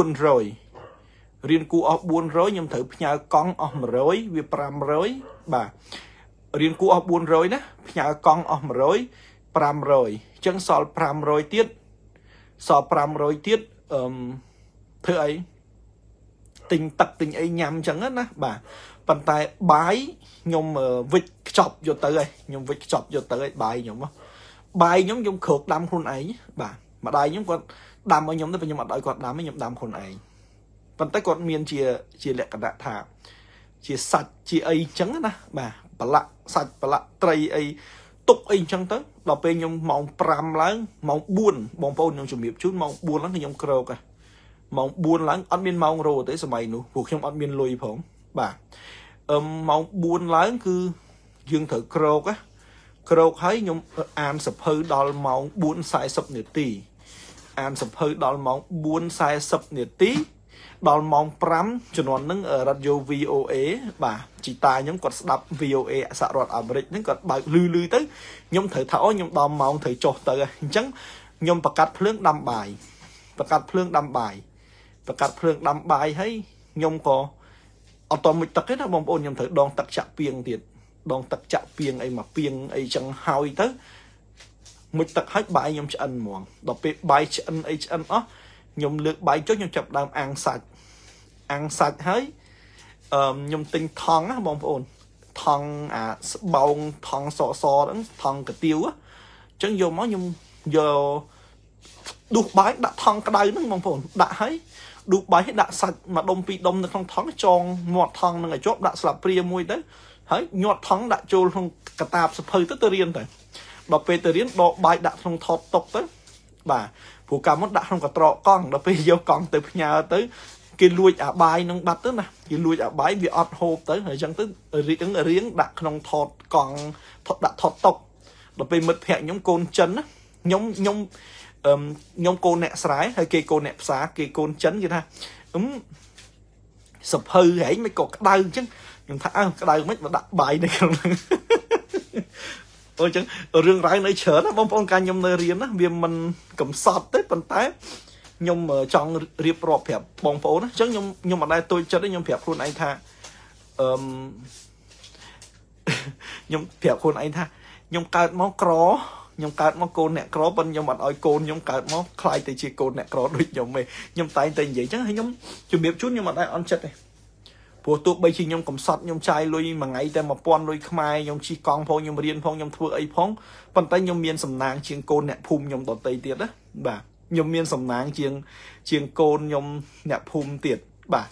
400រៀនគួរអស់400ខ្ញុំត្រូវផ្ញើកង់អស់100វា500បាទរៀនគួរអស់400ណាផ្ញើកង់អស់100 500អញ្ចឹងសល់500ទៀតសល់500ទៀតអឺធ្វើអីទិញទឹកទិញអីញ៉ាំអញ្ចឹងណាបាទប៉ុន្តែបាយខ្ញុំវិចខ្ចប់យកទៅហើយខ្ញុំវិចខ្ចប់យកទៅហើយបាយខ្ញុំបាយខ្ញុំខ្ញុំគ្រោកដាំខ្លួនឯងបាទម្ដាយខ្ញុំគាត់ដាំឲ្យខ្ញុំទៅខ្ញុំអត់ឲ្យគាត់ដាំខ្ញុំដាំខ្លួនឯងប៉ុន្តែគាត់មានជាជាលក្ខណៈថាជាសាច់ជាអីអញ្ចឹងណាបាទប្រឡាក់សាច់ប្រឡាក់ត្រីអីទុកអីអញ្ចឹងទៅដល់ពេលខ្ញុំម៉ោង5ឡើងម៉ោង4បងប្អូនខ្ញុំជំរាបជូនម៉ោង4ឡើងខ្ញុំក្រោកហ្នឹងម៉ោង4ឡើងអត់មានម៉ោងរោទេសម័យនោះពួកខ្ញុំអត់មានលុយផងបាទអឺម៉ោង4ឡើង គឺយើងត្រូវក្រោកណាក្រោកហើយខ្ញុំអានសភៅដល់ម៉ោង4:40នាទី អានសភៅដល់ម៉ោង4:40នាទីដល់ម៉ោង5ជំនាន់ហ្នឹងរ៉ាឌីយ៉ូ VOA បាទជីតាខ្ញុំគាត់ស្ដាប់ VOA សហរដ្ឋអាមេរិកហ្នឹងគាត់បើកឮឮទៅខ្ញុំត្រូវថាអូខ្ញុំដល់ម៉ោងត្រូវចុះទៅអញ្ចឹងខ្ញុំ បកាត់ភ្លើងដាំបាយបកាត់ភ្លើងដាំបាយទៅកាត់ភ្លើងដាំបាយហើយខ្ញុំក៏អត់តមុជទឹកទេណាបងប្អូនខ្ញុំត្រូវដងទឹកចាក់ពីងទៀតដងទឹកចាក់ពីងអីមកពីងអីចឹងហើយទៅមុជទឹកហើយបាយខ្ញុំឆ្អិនហ្មងដល់ពេលបាយឆ្អិនអីឆ្អិនអស់ខ្ញុំលើកបាយចុះខ្ញុំចាប់ដើមអាំងសាច់អាំងសាច់ហើយអឺខ្ញុំទិញថងណាបងប្អូនថងអាស្បោងថងសសហ្នឹងថងកាទៀវអញ្ចឹងយកមកខ្ញុំយកដួសបាយដាក់ថងក្តៅហ្នឹងបងប្អូនដាក់ហើយឌូបៃដាក់សាច់មួយដុំពីរដុំនៅក្នុងថង់ចង មាត់ថង់នឹងឲ្យជាប់ដាក់ស្លាបព្រាមួយទៅហើយញាត់ថង់ដាក់ចូលក្នុងកតាបសភៅទៅទៅរៀនទៅដល់ពេលទៅរៀនដកបាយដាក់ក្នុងថតតុកទៅបាទព្រោះកាលមុនដាក់ក្នុងកត្រកកង់ដល់ពេលយកកង់ទៅផ្ញើទៅ គេលួចអាបាយនឹងបាត់ទៅណាគេលួចអាបាយវាអត់ហូបទៅ ហើយអញ្ចឹងទៅរៀងរៀងដាក់ក្នុងថតកង់ថតដាក់ថតតុកដល់ពេលមិត្តភក្តិខ្ញុំកូនចិនណាខ្ញុំខ្ញុំអឹមខ្ញុំកូនអ្នកស្រែហើយគេកូនអ្នកផ្សារគេកូនចិនគេថាអឹមសភៅហែងមិនក៏ក្តៅអញ្ចឹងខ្ញុំថាអើក្តៅមិនបើដាក់បាយនៅក្នុងហ្នឹងអូអញ្ចឹងរឿងរ៉ាវនៅច្រើនណាបងប្អូនកាលខ្ញុំនៅរៀនណាវាមិនកំសត់ទេប៉ុន្តែខ្ញុំចង់រៀបរាប់ប្រាប់បងប្អូនណាអញ្ចឹងខ្ញុំខ្ញុំមិនដែលទួចចិត្តទេខ្ញុំប្រាប់ខ្លួនឯងថាអឹមខ្ញុំប្រាប់ខ្លួនឯងថាខ្ញុំកើតមកក្រខ្ញុំកើតមកកូនអ្នកក្រប៉ុន្តែខ្ញុំអត់ឲ្យកូនខ្ញុំកើតមកខ្លាយទៅជាកូនអ្នកក្រដូចខ្ញុំទេខ្ញុំតែងតែនិយាយចឹងហើយខ្ញុំជំរាបជូនខ្ញុំអត់ឲ្យអន់ចិត្តទេព្រោះទោះបីជាខ្ញុំកំសត់ខ្ញុំចាយលុយមួយថ្ងៃតែ1000លុយខ្មែរខ្ញុំជិះកង់ផងខ្ញុំរៀនផងខ្ញុំធ្វើអីផងប៉ុន្តែខ្ញុំមានសំណាងជាងកូនអ្នកភូមិខ្ញុំដតីទៀតណាបាទខ្ញុំមានសំណាងជាងជាងកូនខ្ញុំអ្នកភូមិទៀតបាទ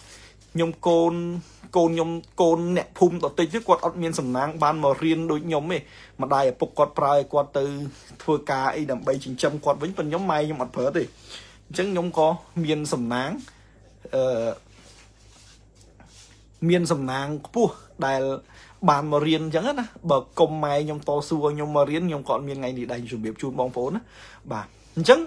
ខ្ញុំកូន កូនខ្ញុំ កូនអ្នកភូមិដទៃទៀតគាត់អត់មានសំណាង បានមករៀនដូចខ្ញុំទេម្ដាយឪពុកគាត់ប្រើឲ្យគាត់ទៅធ្វើការអីដើម្បីចិញ្ចឹមគាត់វិញប៉ុន្តែខ្ញុំម៉ែខ្ញុំអត់ប្រើទេអញ្ចឹងខ្ញុំក៏មាន សំណាងអឺមាន សំណាងខ្ពស់ដែលបានមករៀនអញ្ចឹងណាបើកុំម៉ែខ្ញុំតស៊ូឲ្យខ្ញុំមករៀនខ្ញុំក៏អត់មានថ្ងៃនេះដែរជម្រាបជូនបងប្អូនណាបាទអញ្ចឹង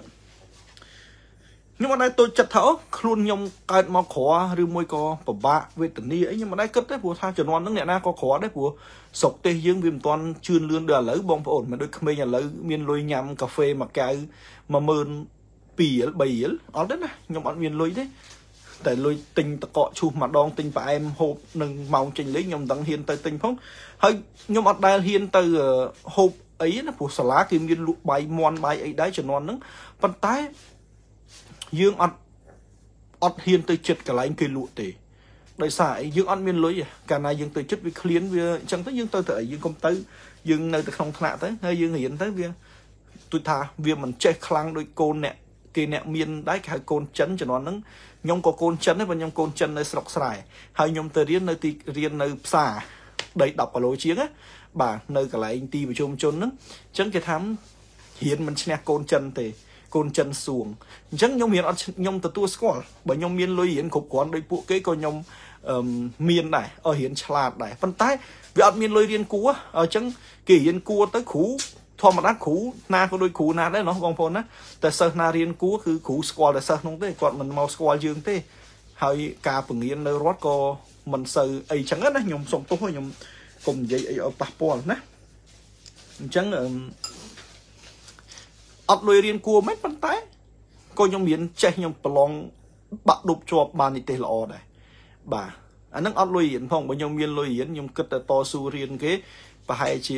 ខ្ញុំអត់ដែលតូចចិត្តថាអូខ្លួនខ្ញុំកើតមកក្រឬមួយក៏ពិបាកវេទនាអីខ្ញុំអត់ដែលគិតទេព្រោះថាជំនាន់ហ្នឹងអ្នកណាក៏ក្រដែរព្រោះស្រុកទេសយើងវាមិនទាន់ជឿនលឿនដូចឥឡូវបងប្អូនមិនដូចក្មេងឥឡូវមានលុយញ៉ាំកាហ្វេមួយកៅ12000 2រៀល3រៀលអត់ទេណាខ្ញុំអត់មានលុយទេតែលុយទិញតកកឈូសម្ដងទិញផ្អែមហូបនឹងម៉ោងចេញលេងខ្ញុំមិនដឹងហ៊ានទៅទិញផងហើយខ្ញុំអត់ដែលហ៊ានទៅហូបអីណាព្រោះសាលាគេមានលក់បាយមន់បាយអីដែរជំនាន់ហ្នឹងប៉ុន្តែយើងអត់អត់ហ៊ានទៅចិត្តកន្លែងគេលក់ទេដោយសារអីយើងអត់មានលុយកាលណាយើងទៅចិត្តវាឃ្លានវាអញ្ចឹងទៅយើងទៅទៅអីយើងកុំទៅយើងនៅទៅក្នុងថ្នាក់ទៅហើយយើងរៀនទៅវាទុយថាវាមិនចេះខ្លាំងដូចកូនអ្នកគេអ្នកមានដែរគេហៅកូនចិនជំនាន់ហ្នឹងខ្ញុំក៏កូនចិនដែរប៉ុន្តែខ្ញុំកូនចិននៅស្រុកស្រែហើយខ្ញុំទៅរៀននៅទីរៀននៅផ្សារដី10គីឡូជាងណាបាទនៅកន្លែងទីប្រជុំជនហ្នឹងអញ្ចឹងគេថាហ៊ានមិនឈ្នះកូនចិនទេកូនចិនសួងអញ្ចឹងខ្ញុំមានអត់ខ្ញុំទទួលស្គាល់បើខ្ញុំមានលុយរៀនគ្រប់គ្រាន់ដោយពួកគេក៏ខ្ញុំមានដែរអត់រៀនឆ្លាតដែរប៉ុន្តែវាអត់មានលុយរៀនគួរអញ្ចឹងគេរៀនគួរទៅគ្រូធម្មតាគ្រូណាក៏ដូចគ្រូណាដែរណោះបងប្អូនណាតែសិស្សណារៀនគួរគឺគ្រូស្គាល់តែសិស្សនោះទេគាត់មិនមកស្គាល់យើងទេហើយការពង្រៀននៅរដ្ឋក៏មិនសូវអីចឹងណាខ្ញុំសុំទោសខ្ញុំកុំនិយាយអីឲ្យប៉ះពាល់ណាអញ្ចឹងអត់លុយរៀនគួរមិនប៉ុន្តែក៏ខ្ញុំមាន ចេះខ្ញុំប្រឡងបាក់ដប់ជាប់ បាននិទេសល្អដែរបាទអានឹងអត់លុយរៀនផងបើខ្ញុំមានលុយរៀនខ្ញុំគិតតែតស៊ូរៀនគេប្រហែលជា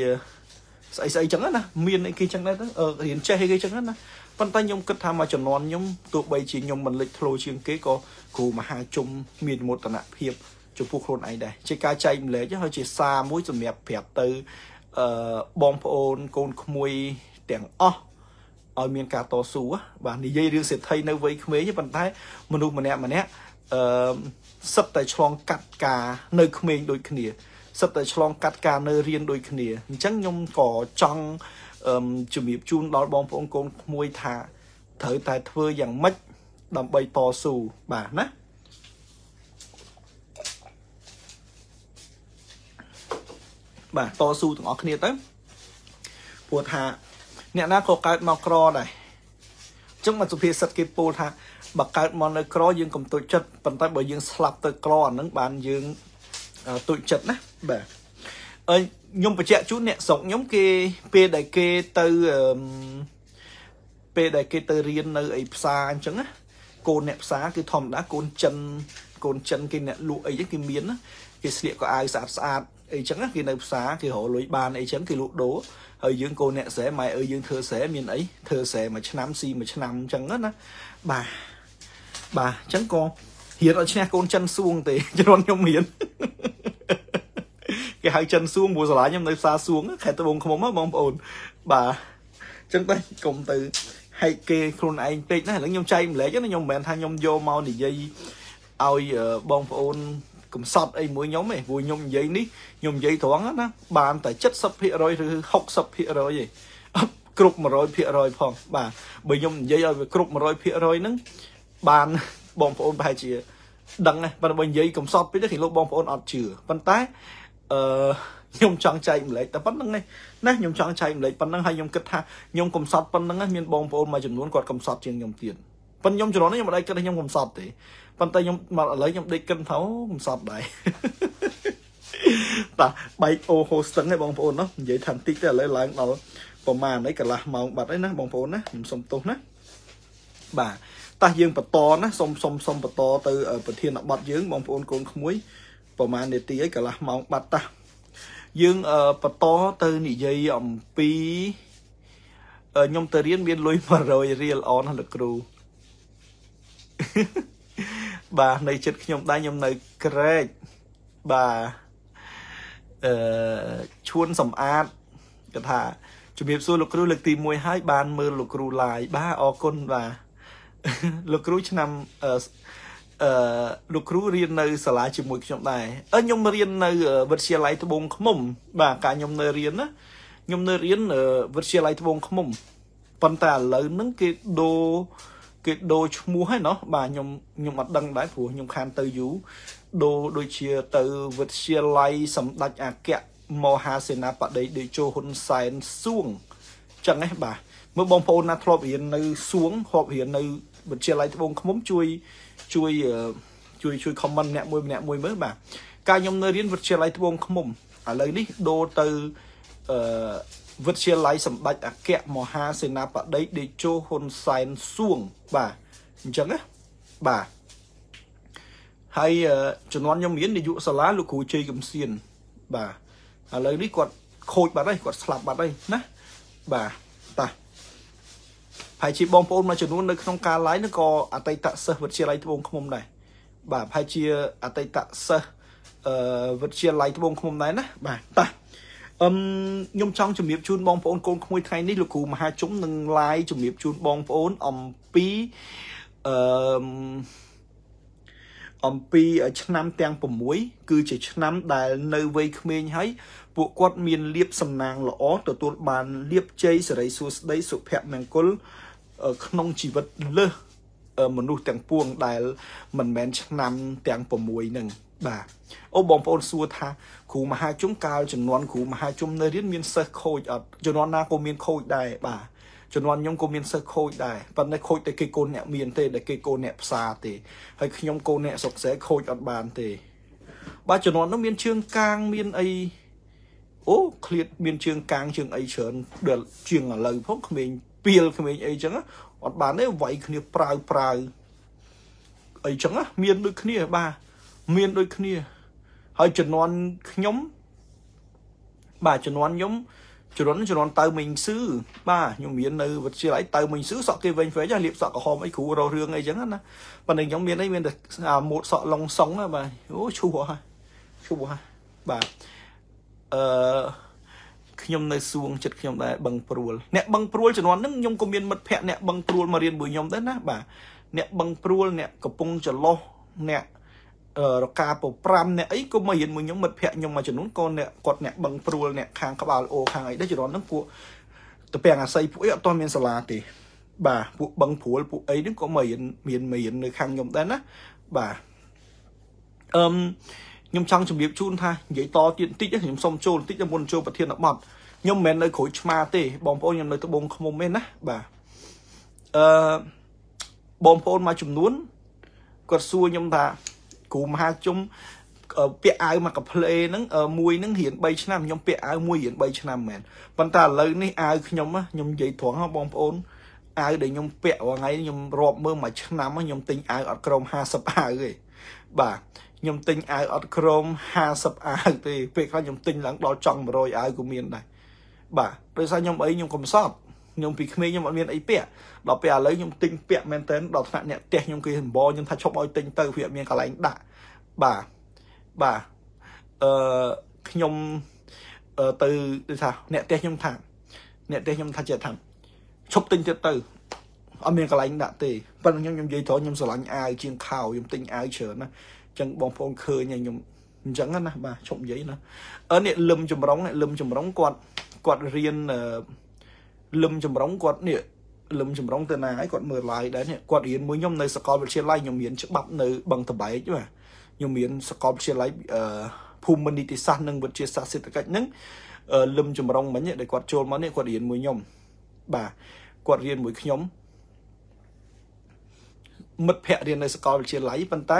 ស្អីស្អីចឹងណាមានអីគេចឹងដែរទៅរៀនចេះអីគេចឹងណាប៉ុន្តែខ្ញុំគិតថាមួយចំនួនខ្ញុំទោះបីជាខ្ញុំមិនលេចធ្លោជាងគេក៏គ្រូមហាជុំមានមោទនភាពចំពោះខ្លួនឯងដែរជាការចែកម្លែកហើយជា សារមួយសម្រាប់ប្រាប់ទៅអឺបងប្អូនកូនក្មួយទាំងអស់ឲ្យមានការតស៊ូបាទនិយាយរឿងសេដ្ឋីនៅវ័យក្មេងប៉ុន្តែមនុស្សម្នាក់ម្នាក់អឺសិតតែឆ្លងកាត់ការនៅក្មេងដូចគ្នាសិតតែឆ្លងកាត់ការនៅរៀនដូចគ្នាអញ្ចឹងខ្ញុំក៏ចង់ជំរាបជូនដល់បងប្អូនកូនក្មួយថាត្រូវតែធ្វើយ៉ាងម៉េចដើម្បីតស៊ូបាទណាបាទតស៊ូទាំងអស់គ្នាទៅព្រោះថាអ្នកណាក៏កើតមកក្រដែរចឹងមកសុភាសិតគេពោលថាបើកើតមកនៅក្រយើងកុំទុចចិត្តប៉ុន្តែបើយើងស្លាប់ទៅក្រអានឹងបានយើងទុចចិត្តណាបាទអើខ្ញុំបញ្ជាក់ជូនអ្នកស្រុកខ្ញុំគេពេលដែលគេទៅពេលដែលគេទៅរៀននៅអីផ្សារអញ្ចឹងណាកូនអ្នកផ្សារគឺធម្មតាកូនចិន កូនចិនគេអ្នកលក់អីហ្នឹងគេមានគេស្លៀកក៏អាវស្អាតស្អាតអីចឹងណាគេនៅផ្សារគេរកលុយបានអីចឹងគេលក់ដូរហើយយើងកូនអ្នកស្រែម៉ែអើយយើងធ្វើស្រែមានអីធ្វើស្រែមួយឆ្នាំស៊ីមួយឆ្នាំអញ្ចឹងណាបាទបាទអញ្ចឹងក៏រៀនអត់ឈ្នះកូនចិនសួងទេជំនាន់ខ្ញុំរៀនគេហៅចិនសួងព្រោះសាលាខ្ញុំនៅផ្សារសួងខេត្តត្បូងឃ្មុំបងប្អូនបាទអញ្ចឹងតែកុំទៅហែកគេខ្លួនឯងពេកណាឥឡូវខ្ញុំចែកម្លែកណាខ្ញុំមិនមែនថាខ្ញុំយកមកនិយាយឲ្យបងប្អូនកំសត់អីមួយខ្ញុំទេព្រោះខ្ញុំនិយាយនេះខ្ញុំនិយាយត្រង់ណាបានតែ70%ឬ60%ទេអត់គ្រប់100%ផងបាទបើខ្ញុំនិយាយឲ្យវាគ្រប់100%ហ្នឹងបានបងប្អូនប្រហែលជា ដឹងណាប៉ុន្តែបើនិយាយកំសត់ពេកទៅគេលោកបងប្អូនអត់ជឿប៉ុន្តែអឺខ្ញុំចង់ចែកម្លែកតែប៉ុណ្្នឹងនេះណាខ្ញុំចង់ចែកម្លែកប៉ុណ្្នឹងហើយខ្ញុំគិតថាខ្ញុំកំសត់ប៉ុណ្្នឹងមានបងប្អូនមួយចំនួនគាត់កំសត់ជាងខ្ញុំទៀតប៉ុន្តែខ្ញុំជំនាន់នេះខ្ញុំមិនដេកគិតថាខ្ញុំកំសត់ទេប៉ុន្តែខ្ញុំមកឥឡូវខ្ញុំដេកគិតថាកំសត់ដែរតោះបែកអូហូស្ទឹងឯងបងប្អូនណោះនិយាយថាបន្តិចតែឥឡូវឡើងដល់ប្រហែលនេះកន្លះម៉ោងបាត់ហើយណាបងប្អូនណាខ្ញុំសុំទោសណាបាទតោះយើងបន្តណាសុំសុំសុំបន្ត ទៅប្រធានបတ်យើងបងប្អូនកូនក្មួយប្រហែលនាទីហើយកន្លះម៉ោងបាត់តោះយើងបន្តទៅនិយាយអំពីខ្ញុំទៅរៀនមានលុយ100រៀលអនណាលោកគ្រូបាទនៅចិត្តខ្ញុំដែរខ្ញុំនៅ ក្រែកបាទអឺឈួនសំអាតគាត់ថាជំរាបសួរលោកគ្រូលើកទី1ហើយបានមើលលោកគ្រូឡាយបាទអរគុណបាទលោកគ្រូឆ្នាំអឺអឺលោកគ្រូរៀននៅ សាលាជាមួយខ្ញុំដែរអឺខ្ញុំរៀននៅវិទ្យាល័យត្បូងឃ្មុំ បាទកាលខ្ញុំនៅរៀនណាខ្ញុំនៅរៀនវិទ្យាល័យត្បូងឃ្មុំប៉ុន្តែឥឡូវហ្នឹងគេដូរគេដូរឈ្មោះហើយណោះបាទខ្ញុំខ្ញុំអត់ដឹងដែរព្រោះខ្ញុំខានទៅយូរដូរដូចជាទៅវិទ្យាល័យសម្ដេចអគ្គមហាសេនាបតីដេជោហ៊ុនសែនសួងចឹងហ៎បាទមើលបងប្អូនណាធ្លាប់រៀននៅសួងធ្លាប់រៀននៅវិទ្យាល័យត្បូងឃ្មុំជួយជួយជួយជួយ comment ម្នាក់មួយម្នាក់មួយមើលបាទកាលខ្ញុំ នៅរៀនវិទ្យាល័យត្បូងឃ្មុំឥឡូវនេះដូរទៅអឺវិទ្យាល័យសម្ដេចអគ្គមហាសេនាបតីដេជោហ៊ុនសែនសួងបាទអញ្ចឹងណាបាទហើយជំនាន់ខ្ញុំមាននាយកសាលាលោកគ្រូជ័យកំសៀនបាទឥឡូវនេះគាត់ខូចបាត់ហើយគាត់ស្លាប់បាត់ហើយណាបាទតាហើយជាបងប្អូនមួយចំនួននៅក្នុងការ live នឹងក៏អតីតសិស្សវិទ្យាល័យត្បូងឃុំដែរបាទហើយជាអតីតសិស្សអឺវិទ្យាល័យត្បូងឃុំដែរណាបាទតាអឹមខ្ញុំចង់ជម្រាបជូនបងប្អូនកូនក្មួយថ្ងៃនេះលោកគ្រូមហាជុំនឹង live ជម្រាបជូនបងប្អូន អំពីអឺអំពីឆ្នាំ ទាំង6គឺ ជា ឆ្នាំ ដែល នៅវ័យក្មេងហើយពួកគាត់មានលៀបសំណាងល្អទទួលបានលៀបជ័យសិរីសួស្តីសុភមង្គលក្នុង ជីវិតលើសមនុស្សទាំងពួងដែល មិនមែនឆ្នាំ ទាំង6ហ្នឹងបាទអូបងប្អូនសួរថាគ្រូមហាជុំកាលចំនួនគ្រូមហាជុំនៅរៀនមានសិស្ស ខូចអត់ចំនួនណាក៏មានខូចដែរបាទចំនួនខ្ញុំក៏មានសិស្សខូចដែរប៉ុន្តែខូចតែគេកូនអ្នកមានទេតែគេកូនអ្នកផ្សារទេហើយខ្ញុំកូនអ្នកសុកសែខូចអត់បានទេ បាទចំនួននោះមានជើងកាងមានអីអូឃ្លាតមានជើងកាងជើងអីច្រើនដែលជើងឥឡូវផងក្មេងពៀលក្មេងអីចឹងអត់បានទេវាយគ្នាប្រើប្រើអីចឹងមានដូចគ្នាបាទមានដូចគ្នាហើយជំនាន់ខ្ញុំបាទជំនាន់ខ្ញុំជំនាន់ជំនាន់ទៅមិញស៊ឺបាទខ្ញុំមាននៅវិទ្យាល័យទៅមិញស៊ឺសក់គេវិញវិញលាបសក់ក្រហមអីគ្រូរស់រឿងអីចឹងណាប៉ុន្តែខ្ញុំមានអីមានតែម៉ូតសក់ឡុងសុងបាទអូឈូហើយឈូហើយបាទអឺខ្ញុំនៅសួងចិត្តខ្ញុំដែរបឹងព្រួលអ្នកបឹងព្រួលជំនាន់ហ្នឹងខ្ញុំក៏មានមិត្តភ័ក្ដិអ្នកបឹងព្រួលមករៀនជាមួយខ្ញុំដែរណាបាទអ្នកបឹងព្រួលអ្នកកំពុងចលោះអ្នករកាពុ5អ្នកអីក៏មករៀនមួយខ្ញុំមិត្តភ័ក្ដិខ្ញុំមួយចំនួនក៏អ្នកគាត់អ្នកបឹងព្រួលអ្នកខាងក្បាលអូខាងអីដែរជំនាន់ហ្នឹងពួកតពាំងអាស័យពួកអីអត់ទាន់មានសាលាទេ បាទពួកបឹងព្រួលពួកអីហ្នឹងក៏មករៀនមានមាននៅ ខាងខ្ញុំដែរណាបាទអឹមខ្ញុំចង់ជម្រាបជូនថានិយាយតទៀតបន្តិចខ្ញុំសុំចូលបន្តិចមុនចូលប្រធានបទខ្ញុំមិនមែននៅក្រួយឆ្មាទេបងប្អូនខ្ញុំនៅត្បូងឃ្មុំឯណាបាទអឺបងប្អូនមួយចំនួនគាត់សួរខ្ញុំថាគ្រូមហាជុំពាក់អាវមកកាផ្លេហ្នឹងមួយហ្នឹងរៀន3ឆ្នាំខ្ញុំពាក់អាវមួយរៀន3ឆ្នាំមែនប៉ុន្តែឥឡូវនេះអាវខ្ញុំខ្ញុំនិយាយត្រង់ហ៎បងប្អូនអាវដែលខ្ញុំពាក់រាល់ថ្ងៃខ្ញុំរាប់មើលមួយឆ្នាំខ្ញុំទិញអាវអត់ក្រោម50អាវទេបាទខ្ញុំទិញអាវអត់ក្រោម50អាវទេពេលខ្លះខ្ញុំទិញឡើងដល់ចង់100អាវក៏មានដែរបាទដោយសារខ្ញុំអីខ្ញុំកំសត់ខ្ញុំពីក្មេងខ្ញុំអត់មានអីពាក់ដល់ពេលឥឡូវខ្ញុំទិញពាក់មែនតើដល់ថ្នាក់អ្នកផ្ទះខ្ញុំគេសម្បខ្ញុំថាឈប់ឲ្យទិញទៅវាអត់មានកន្លែងដាក់បាទបាទអឺខ្ញុំទៅដូចថាអ្នកផ្ទះខ្ញុំថា អ្នកផ្ទះខ្ញុំថាជាថាឈប់ទិញទៀតទៅអត់មានកន្លែងដាក់ទេប៉ុន្តែខ្ញុំខ្ញុំនិយាយត្រង់ខ្ញុំស្រឡាញ់អាវជាង ខោខ្ញុំទិញអាវច្រើនណាអញ្ចឹងបងប្អូនឃើញខ្ញុំអញ្ចឹងណាបាទឈប់និយាយណាអឺនេះលឹមចម្រុងលឹមចម្រុងគាត់គាត់រៀនអឺលឹមចម្រុងគាត់នេះលឹមចម្រុងទៅណាហើយគាត់មើល live ដែរនេះគាត់រៀនមួយខ្ញុំនៅសាកលវិទ្យាល័យខ្ញុំមានច្បាប់នៅបឹងតបែកបាទខ្ញុំមានសាកលវិទ្យាល័យអឺភូមិនីតិសាស្ត្រនិងវិទ្យាសាស្ត្រសេដ្ឋកិច្ចហ្នឹងលឹមចម្រុងមិញដែលគាត់ចូលមកនេះគាត់រៀនមួយខ្ញុំបាទគាត់រៀនមួយខ្ញុំមិត្តភ័ក្តិរៀននៅសាកលវិទ្យាល័យប៉ុន្តែ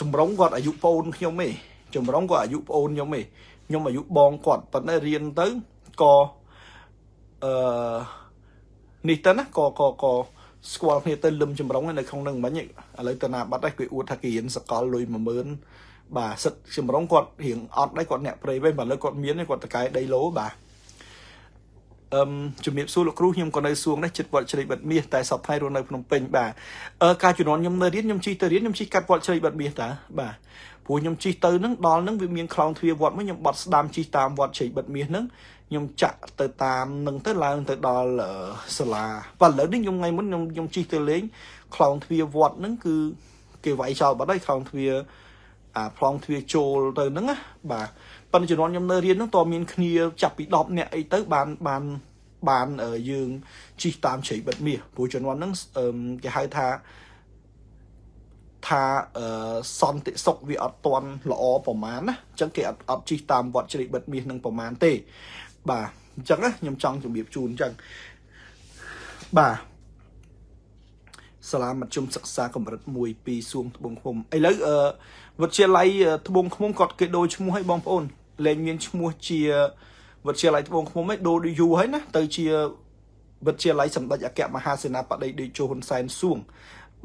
ចម្រុងគាត់អាយុប្អូនខ្ញុំឯងចម្រុងគាត់អាយុប្អូនខ្ញុំឯងខ្ញុំអាយុបងគាត់ប៉ុន្តែរៀនទៅក៏អឺនេះទៅណាក៏ក៏ក៏ស្គាល់គ្នាទៅលឹមចម្រុងនៅក្នុងនឹងមិញឥឡូវទៅណាបាត់ដែរគេអួតថាគេរៀនសកលលុយ10000បាទសិតចម្រុងគាត់រៀងអត់ដែរគាត់អ្នកប្រេវិញបើលើគាត់មានគាត់តកែដីឡូបាទអឹមជំរាបសួរលោកគ្រូខ្ញុំក៏នៅសួងដែរចិត្តវត្តជ្រៃបាត់មាសតែសពថ្ងៃរស់នៅភ្នំពេញ បាទអឺការជំនន់ខ្ញុំនៅរៀនខ្ញុំជិះទៅរៀនខ្ញុំជិះកាត់វត្តជ្រៃបាត់មាសតាបាទព្រោះខ្ញុំជិះទៅនឹងដល់នឹងវាមានខ្លោងទ្វារវត្តមកខ្ញុំបត់ស្ដាំជិះតាមវត្តជ្រៃបាត់មាសនឹងខ្ញុំចាក់ទៅតាមនឹងទៅឡើងទៅដល់សាលាបើឥឡូវនេះខ្ញុំថ្ងៃមុនខ្ញុំខ្ញុំជិះទៅលេងខ្លងទ្វារវត្តហ្នឹងគឺ គេវាយចោលបាត់ហើយខ្លងទ្វារអាប្លង់ទ្វារចូលទៅហ្នឹងណាបាទប៉ុន្តែជំនាន់ខ្ញុំនៅរៀនហ្នឹងតើមានគ្នា ចាប់ពី10នាក់អីទៅ បានបានបានយើងជីកតាមជ្រៃបិទមាសព្រោះជំនាន់ហ្នឹងគេហៅថាថាសន្តិសុខវាអត់តន់ល្អប្រមាណណាអញ្ចឹងគេអត់អត់ជីកតាមវត្តជ្រៃបិទមាសហ្នឹងប្រមាណទេបាទអញ្ចឹងណាខ្ញុំចង់ជម្រាបជូនអញ្ចឹងបាទសាលាមធ្យមសិក្សាកម្រិត1 2សួងត្បូងឃុំឥឡូវវិទ្យាល័យត្បូងឃុំគាត់គេដូរឈ្មោះឲ្យបងប្អូន លែងមានឈ្មោះជាវិទ្យាល័យត្បូងឃុំឯងដូរយូរហើយណាទៅ ជាវិទ្យាល័យសម្ដេចអគ្គមហាសេនាបតីដូចជហ៊ុនសែនសួង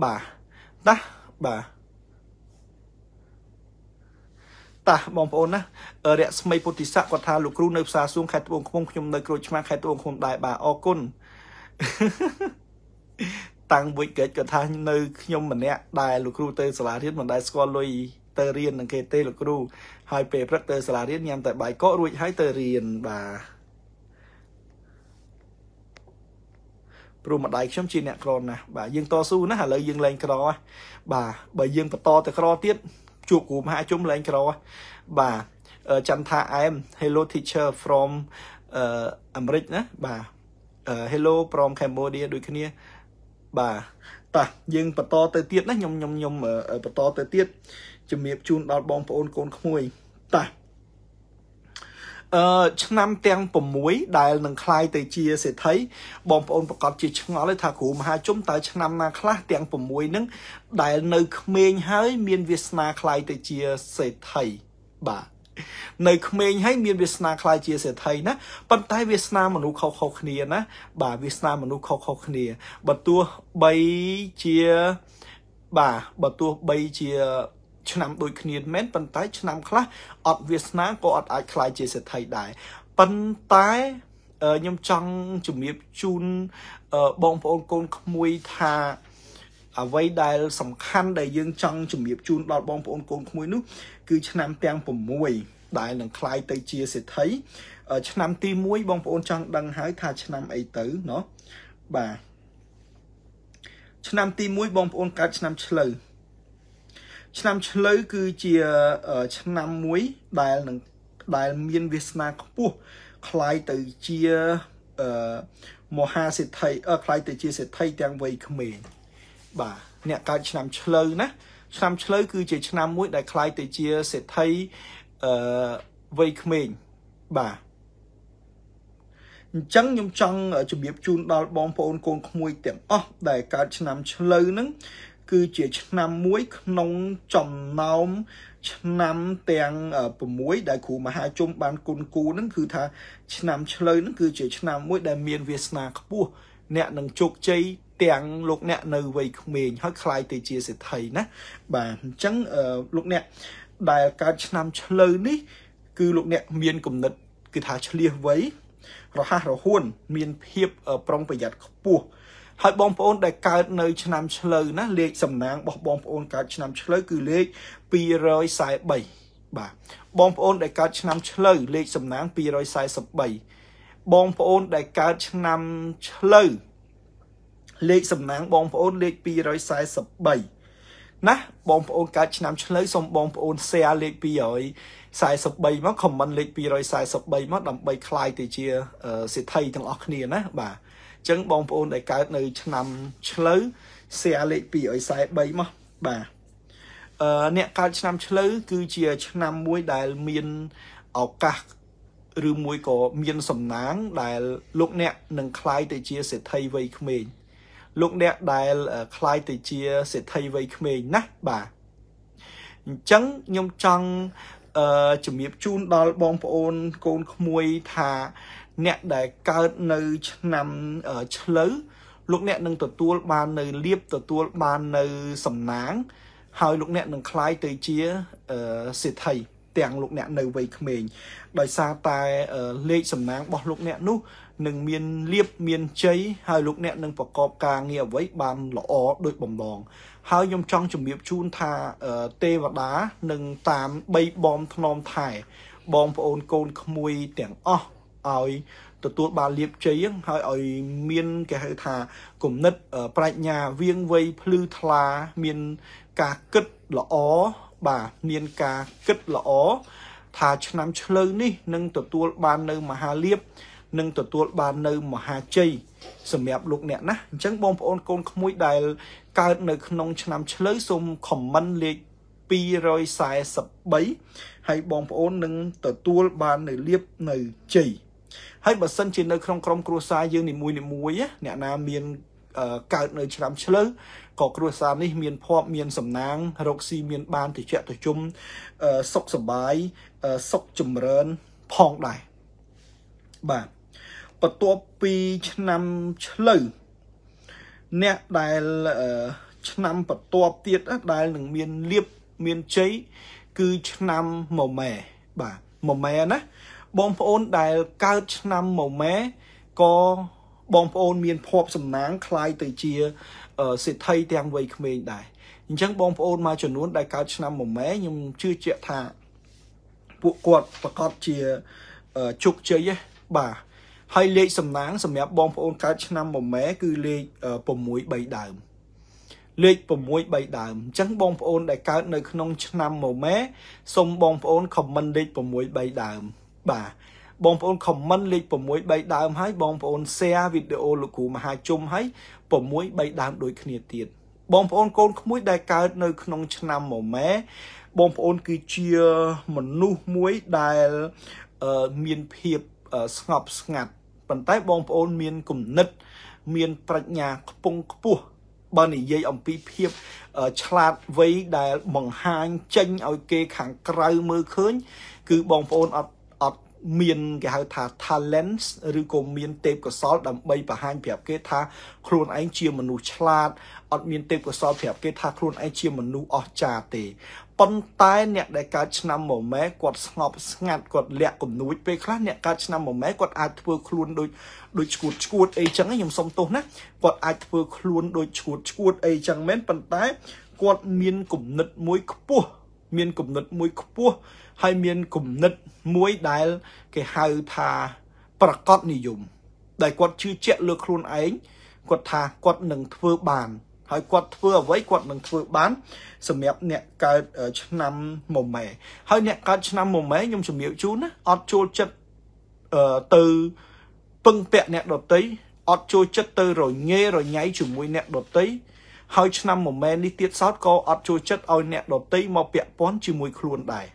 បាទណាបាទតាស់បងប្អូនណារស្មីពុទ្ធិស័កគាត់ថាលោកគ្រូនៅផ្សារសួងខេត្តត្បូងឃ្មុំខ្ញុំនៅ ក្រូចឆ្មាខេត្តត្បូងឃ្មុំដែរបាទអរគុណតាំងវិកេតគាត់ថានៅខ្ញុំម្នាក់ដែលលោកគ្រូទៅសាលារៀនមិនដែលស្គាល់លុយទៅរៀននឹងគេទេលោកគ្រូហើយពេលព្រឹកទៅសាលារៀនញ៉ាំតែបាយកករួចហើយទៅរៀនបាទព្រោះម្ដាយខ្ញុំជាអ្នកក្រណាស់បាទយើងតស៊ូណាស់ឥឡូវយើងលែងក្របាទបើយើងបន្តទៅក្រទៀតជួបគ្រូមហាជុំលែងក្របាទចន្ទថាអែម Hello teacher from អឺអាមេរិកណាបាទ Hello from Cambodia ដូចគ្នាបាទតោះយើងបន្តទៅទៀតណាខ្ញុំខ្ញុំខ្ញុំបន្តទៅទៀតជំរាបជូនដល់បងប្អូនកូនក្មួយតោះអឺឆ្នាំ ទាំង6ដែលនឹងคลายទៅជាសេដ្ឋីបងប្អូនប្រកាសជាឆ្ងល់ថាគ្រូមហាជុំតើឆ្នាំណាខ្លះ ទាំង6ហ្នឹងដែលនៅក្មេងហើយមានវាសនាคลายទៅជាសេដ្ឋីបាទនៅក្មេងហើយមានវាសនាខ្លាយជា សេដ្ឋីណាប៉ុន្តែ វាសនាមនុស្សខុសខុសគ្នាណាបាទវាសនាមនុស្សខុសខុសគ្នាបើទោះបីជាបាទបើទោះបីជាឆ្នាំដូចគ្នាមែនប៉ុន្តែឆ្នាំខ្លះអត់វាសនាក៏អត់អាចខ្លាយជាសេដ្ឋីដែរប៉ុន្តែខ្ញុំចង់ជំរាបជូនបងប្អូនកូនក្មួយថាអ្វីដែល សំខាន់ដែលយើងចង់ជំរាបជូនដល់បងប្អូនកូនក្មួយនោះគឺឆ្នាំទាំង6ដែល នឹងคล้ายទៅជាសិទ្ធិឆ្នាំទី1បងប្អូនចង់ដឹងហើយថា ឆ្នាំអីទៅเนาะបាទឆ្នាំទី1បងប្អូនកើតឆ្នាំ ឆ្លូវឆ្នាំឆ្លូវគឺជាឆ្នាំមួយ ដែលនឹងដែលមានវាសនាខ្ពស់คล้ายទៅជាអឺមហាសិទ្ធិคล้ายទៅជាសិទ្ធិទាំងវ័យក្មេងបាទអ្នកកើតឆ្នាំ ឆ្លូវណាឆ្នាំឆ្លូវគឺជាឆ្នាំមួយដែលคล้ายទៅជាសិទ្ធិអឺវ័យក្មេងបាទអញ្ចឹងខ្ញុំចង់ជម្រាបជូនដល់បងប្អូនកូនក្មួយទាំងអស់ដែលកើតឆ្នាំ ឆ្លូវហ្នឹងគឺជាឆ្នាំមួយក្នុងចំណោមឆ្នាំទាំង6ដែលគ្រូមហាជុំបានគុណគូនឹងគឺថាឆ្នាំឆ្លូវនឹងគឺជាឆ្នាំមួយដែលមានវាសនាខ្ពស់អ្នកនឹងជោគជ័យទាំងលោក អ្នកនៅវ័យក្មេងហើយคล้ายទៅជាសេដ្ឋីណាបាទអញ្ចឹងលោកអ្នកដែលកើតឆ្នាំឆ្លូវនេះ គឺលោកអ្នកមានគំនិត គឺថាឆ្លៀសវ័យរហ័សរហួន មានភាពប្រុងប្រយ័ត្នខ្ពស់ហើយបងប្អូនដែលកើតនៅឆ្នាំ ឆ្លូវណាលេខសំណាងរបស់បងប្អូនកើតឆ្នាំឆ្លូវគឺលេខ243បាទបងប្អូនដែលកើតឆ្នាំឆ្លូវលេខសំណាង243បងប្អូនដែលកើតឆ្នាំឆ្លូវលេខសំណាងបងប្អូនលេខ243ណាបងប្អូនកើតឆ្នាំឆ្លូវសូមបងប្អូន share លេខ243មក comment លេខ243មកដើម្បីคลายទៅជាសិទ្ធិទាំងអស់គ្នាណាបាទចឹងបងប្អូនដែលកើតនៅឆ្នាំ ឆ្លូវសៀលេខ2ឲ្យ43មកបាទអឺអ្នកកើតឆ្នាំឆ្លូវគឺជា ឆ្នាំមួយដែលមានឱកាសឬមួយក៏មានសំណាង ដែលលោកអ្នកនឹងคล้ายទៅជាសេដ្ឋីវ័យក្មេងលោកអ្នកដែលคล้ายទៅជា សេដ្ឋីវ័យក្មេងណាបាទអញ្ចឹងខ្ញុំចង់អឺជំរាបជូនដល់បងប្អូនកូនក្មួយថាអ្នកដែលកើតនៅឆ្នាំឆ្លូវលោកអ្នកនឹងទទួលបាននៅលៀបទទួលបាននៅសំណាងហើយលោកអ្នកនឹងคล้ายទៅជាសិទ្ធិទាំងលោកអ្នក នៅវ័យក្មេងដោយសារតែលេខសំណាងរបស់លោកអ្នកនោះនឹងមានលៀបមានជ័យហើយលោកអ្នកនឹងប្រកបការងារអ្វីបានល្អដូចបំឡងហើយខ្ញុំចង់ជម្រាបជូនថាទេវតានឹងតាម3បងថ្នមថែ បងប្អូនកូនក្មួយទាំងអស់ឲ្យទទួលបានលៀបជ័យហើយឲ្យមានគេហៅថាគំនិតប្រាជ្ញាវៀងវៃភ្លឺថ្លាមានការគិតល្អបាទមានការគិតល្អថា ឆ្នាំ ឆ្លូវនេះនឹងទទួលបាននៅ មហាលៀបនឹងទទួលបាននៅមហាជ័យសម្រាប់លោកអ្នកណាអញ្ចឹងបងប្អូនកូនក្មួយដែលកើតនៅក្នុង ឆ្នាំឆ្លូវសូមខមមិនលេខ243ហើយបងប្អូននឹងទទួលបាននៅលៀបនៅជ័យហើយបើសិនជានៅក្នុងក្រុមគ្រួសារយើងនីមួយនីមួយអ្នកណាមាន កើត នៅ ឆ្នាំឆ្លូវក៏គ្រួសារនេះ មានភ័ព្វមានសំណាងរកស៊ីមាន បានតិចតជុំសុខសบายសុខចម្រើនផងដែរបាទបន្ទាប់ពីឆ្នាំឆ្លូវអ្នកដែលឆ្នាំបន្ទាប់ទៀតដែលនឹងមានលៀបមានជ័យគឺឆ្នាំមមែបាទមមែណាបងប្អូនដែលកើតឆ្នាំមួយម៉ែក៏បងប្អូនមានភ័ព្វសំណាងคล้ายទៅជា សិទ្ធិទាំងវ័យក្មេងដែរអញ្ចឹងបងប្អូនមួយចំនួនដែលកើតឆ្នាំមួយម៉ែខ្ញុំជឿជាក់ថាពួកគាត់ប្រកាសជាជោគជ័យហ្នឹងបាទហើយលេខសំណាងសម្រាប់បងប្អូនកើតឆ្នាំមួយម៉ែគឺលេខ6 3ដើមលេខ6 3ដើមអញ្ចឹងបងប្អូន ដែលកើត នៅក្នុងឆ្នាំមួយម៉ែសូមបងប្អូន comment លេខ6 3ដើមបាទបងប្អូន comment លេខ6 3ដើមហើយបងប្អូន share វីដេអូលោកគ្រូមហាជុំហើយ6 3ដើមដូចគ្នាទៀតបងប្អូនកូនក្មួយដែលកើត នៅក្នុងឆ្នាំមមែបងប្អូន គឺជាមនុស្សមួយដែលមានភាពស្ងប់ស្ងាត់ប៉ុន្តែបងប្អូនមានគំនិត មានប្រាជ្ញាខ្ពង់ខ្ពស់បើនិយាយអំពីភាពឆ្លាតវៃដែលបង្ហាញចេញឲ្យគេ ខាងក្រៅមើលឃើញ គឺបងប្អូនអត់មានគេហៅថា talents ឬក៏មានទេពកោសលដើម្បីបង្ហាញប្រាប់គេថាខ្លួនឯងជាមនុស្សឆ្លាតអត់មានទេពកោសលប្រាប់គេថាខ្លួនឯងជាមនុស្សអស្ចារ្យទេប៉ុន្តែអ្នកដែលកើតឆ្នាំមមែគាត់ស្ងប់ស្ងាត់គាត់លាក់គំនួចពេលខ្លះអ្នកកើតឆ្នាំមមែគាត់អាចធ្វើខ្លួនដូចដូចឈួតឈួតអីចឹងខ្ញុំសុំទោសណាគាត់អាចធ្វើខ្លួនដូចឈួតឈួតអីចឹងមែនប៉ុន្តែគាត់មានគំនិតមួយខ្ពស់មានគំនិតមួយខ្ពស់ហើយមានគំនិតមួយដែលគេហៅថាប្រកបនិយមដែលគាត់ជឿជាក់លើខ្លួនឯងគាត់ថាគាត់នឹងធ្វើបាន ហើយគាត់ធ្វើអ្វីគាត់នឹងធ្វើបានសម្រាប់អ្នកកើតឆ្នាំមុំម៉ែហើយអ្នកកើតឆ្នាំមុំម៉ែខ្ញុំជំរាបជូនណាអត់ចូលចិត្តទៅពឹងពាក់អ្នកដតីអត់ចូលចិត្តទៅរញ៉េរញ៉ៃជាមួយអ្នកដតីហើយ ឆ្នាំមុំម៉ែនេះទៀតសោតក៏អត់ចូលចិត្តឲ្យអ្នកដតីមកពាក់ព័ន្ធជាមួយខ្លួនដែរ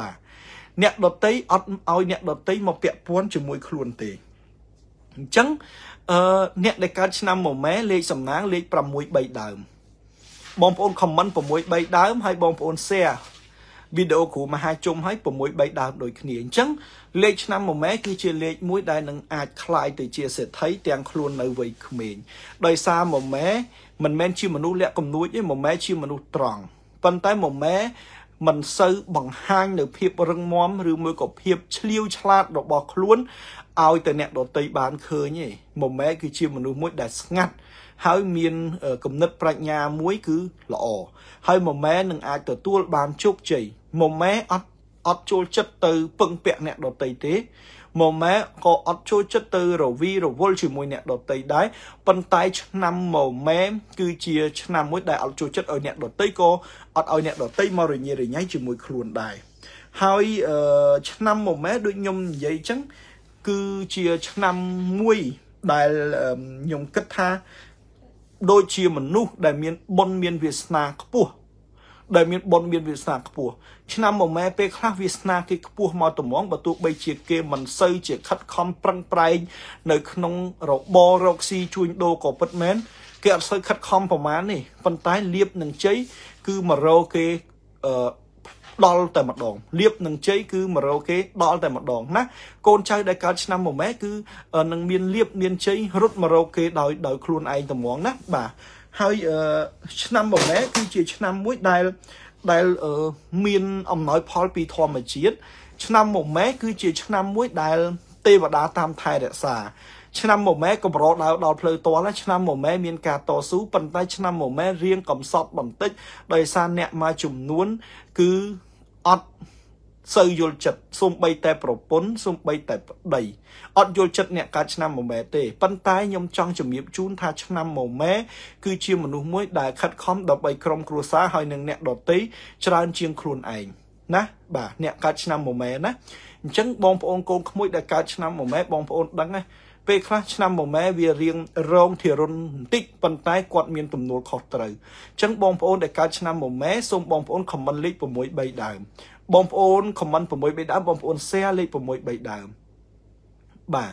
បាទអ្នកដតីអត់ឲ្យអ្នកដតីមកពាក់ព័ន្ធជាមួយខ្លួនទេអញ្ចឹងអឺអ្នកដែលកើតឆ្នាំមួយម៉ែលេខសំណាង លេខ6 3ដើម បងប្អូន comment 6 3ដើមហើយបងប្អូន share វីដេអូគ្រូមហាជុំឲ្យ6 3ដើមដូចគ្នាអញ្ចឹងលេខឆ្នាំមួយម៉ែគឺជាលេខមួយដែលនឹងអាចคลายទៅជាសេដ្ឋីទាំងខ្លួននៅវ័យក្មេងដោយសារមួយម៉ែមិនមែនជាមនុស្សលាក់គំនួចទេមួយម៉ែជាមនុស្សត្រង់ប៉ុន្តែមួយម៉ែមិនសូវបង្ហាញនៅភាពរឹងមាំឬមួយក៏ភាពឆ្លៀវឆ្លាត របស់ខ្លួនឲ្យទៅអ្នកដតីបានឃើញទេម៉មែគឺជាមនុស្សមួយដែលស្ងាត់ ហើយមានគំនិតប្រាជ្ញាមួយគឺល្អហើយម៉មែនឹងអាចទទួលបានជោគជ័យម៉មែអត់អត់ចូលចិត្តទៅ ពឹងពាក់អ្នកដតីទេម៉ូម៉ែក៏អត់ចូលចិត្តទៅរវីរវល់ជាមួយអ្នកដតីដែរប៉ុន្តែឆ្នាំម៉ូម៉ែគឺជាឆ្នាំមួយដែលអត់ចូលចិត្តឲ្យអ្នកដតីក៏អត់ឲ្យអ្នកដតីមករញ៉េរញ៉ៃជាមួយខ្លួនដែរហើយឆ្នាំម៉ូម៉ែដូចខ្ញុំនិយាយអញ្ចឹងគឺជាឆ្នាំមួយដែលខ្ញុំគិតថាដូចជាមនុស្សដែល មានបុណ្យមានវាសនាខ្ពស់ដែលមានបុណ្យមានវាសនាខ្ពស់ឆ្នាំមួយម៉ែពេលខ្លះវាសនាគេខ្ពស់មកតម្ងបើទោះបីជាគេមិនសូវជាខិតខំប្រឹងប្រែងនៅក្នុងរបររកស៊ីជួញដូរក៏ពិតមែនគេអត់សូវខិតខំប្រមាណនេះប៉ុន្តែលៀបនឹងជ័យគឺមករកគេអឺដល់តែម្ដងលៀបនឹងជ័យគឺមករកគេដល់តែម្ដង ណា កូនចៅដែលកើតឆ្នាំមួយម៉ែគឺនឹងមានលៀបមានជ័យរត់មករកគេដោយដោយខ្លួនឯងតែម្ងណាបាទហើយឆ្នាំបំណែគឺជា ឆ្នាំមួយដែលដែលមានអំណោយផលពីធម្មជាតិឆ្នាំមួយម៉ែគឺជាឆ្នាំមួយដែល ទេវតាតាមថែរក្សា ឆ្នាំមួយម៉ែកម្រដៅដល់ផ្លូវតលឆ្នាំមួយម៉ែមានការតស៊ូប៉ុន្តែឆ្នាំមួយម៉ែរៀងកំសត់បន្តិចដោយសារអ្នកមកចំនួន គឺអត់សូវយល់ចិត្តសូម្បីតែប្រពន្ធសូម្បីតែប្តីអត់យល់ចិត្តអ្នកកើតឆ្នាំមួយម៉ែទេប៉ុន្តែខ្ញុំចង់ជំរាបជូនថា ឆ្នាំមួយម៉ែគឺជាមនុស្សមួយដែលខិតខំដើម្បីក្រុមគ្រួសារហើយនិងអ្នកដទៃច្រើនជាងខ្លួនឯងណាបាទអ្នកកើតឆ្នាំមួយម៉ែណាអញ្ចឹងបងប្អូនកូនក្មួយដែលកើតឆ្នាំមួយម៉ែបងប្អូនដឹងណាពេលខ្លះឆ្នាំមួយម៉ែវារៀងរងធិរុនបន្តិចប៉ុន្តែគាត់មានទំនួលខុសត្រូវអញ្ចឹងបងប្អូនដែលកើតឆ្នាំមួយម៉ែសូមបងប្អូនខមមិនលេខ6 3ដើមបងប្អូន comment 6 3ដើមបងប្អូន share លេខ6 3ដើមបាទ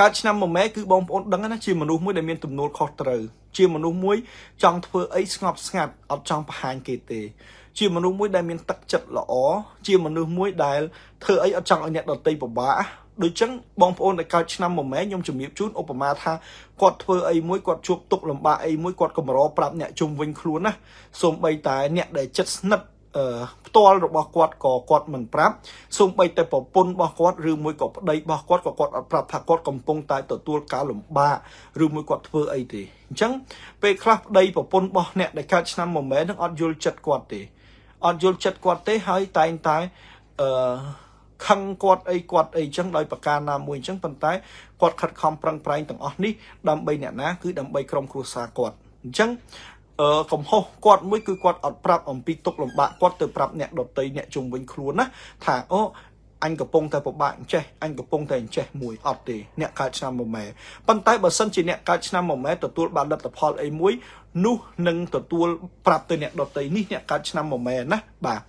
កើតឆ្នាំមួយម៉ែគឺបងប្អូនដឹងណាជាមនុស្សមួយដែលមានទំនួលខុសត្រូវជាមនុស្សមួយចង់ធ្វើអីស្ងប់ស្ងាត់អត់ចង់បង្ហាញគេទេជាមនុស្សមួយដែលមានទឹកចិត្តល្អជាមនុស្សមួយដែលធ្វើអីអត់ចង់ឲ្យអ្នកដទៃពិបាកដូច្នេះបងប្អូនដែលកើតឆ្នាំមួយម៉ែខ្ញុំជំរាបជូនឧបមាថាគាត់ធ្វើអីមួយគាត់ជួបទុកលំបាកអីមួយគាត់កម្រប្រាប់អ្នកជុំវិញខ្លួនណាសូម្បីតែអ្នកដែលចិត្តស្និទ្ធផ្ទាល់របស់គាត់ក៏គាត់មិនប្រាប់សូម្បីតែប្រពន្ធរបស់គាត់ឬមួយក៏ប្តីរបស់គាត់ក៏គាត់អត់ប្រាប់ថាគាត់កំពុងតែទទួលការលំបាកឬមួយគាត់ធ្វើអីទេអញ្ចឹងពេលខ្លះប្តីប្រពន្ធរបស់អ្នកដែលកើតឆ្នាំមួយម៉ែនឹងអត់យល់ចិត្តគាត់ទេអត់យល់ចិត្តគាត់ទេហើយតែងតែអឺខឹងគាត់អីគាត់អីចឹងដោយប្រការណាមួយចឹងប៉ុន្តែគាត់ខិតខំប្រឹងប្រែងទាំងអស់នេះដើម្បីអ្នកណា គឺដើម្បីក្រុមគ្រួសារគាត់អញ្ចឹងអឺកំហុសគាត់មួយគឺគាត់អត់ប្រាប់អំពីទុកលំបាកគាត់ទៅប្រាប់អ្នកដតីអ្នកជុំវិញខ្លួនណាថាអូអញកំពុងតែពិបាកអញ្ចេះអញកំពុងតែអញ្ចេះមួយអត់ទេអ្នកកើតឆ្នាំមួយម៉ែប៉ុន្តែបើសិនជាអ្នកកើតឆ្នាំមួយម៉ែទទួលបានលទ្ធផលអីមួយនោះនឹងទទួល ប្រាប់ទៅអ្នកដតីនេះអ្នកកើតឆ្នាំមួយម៉ែណាបាទ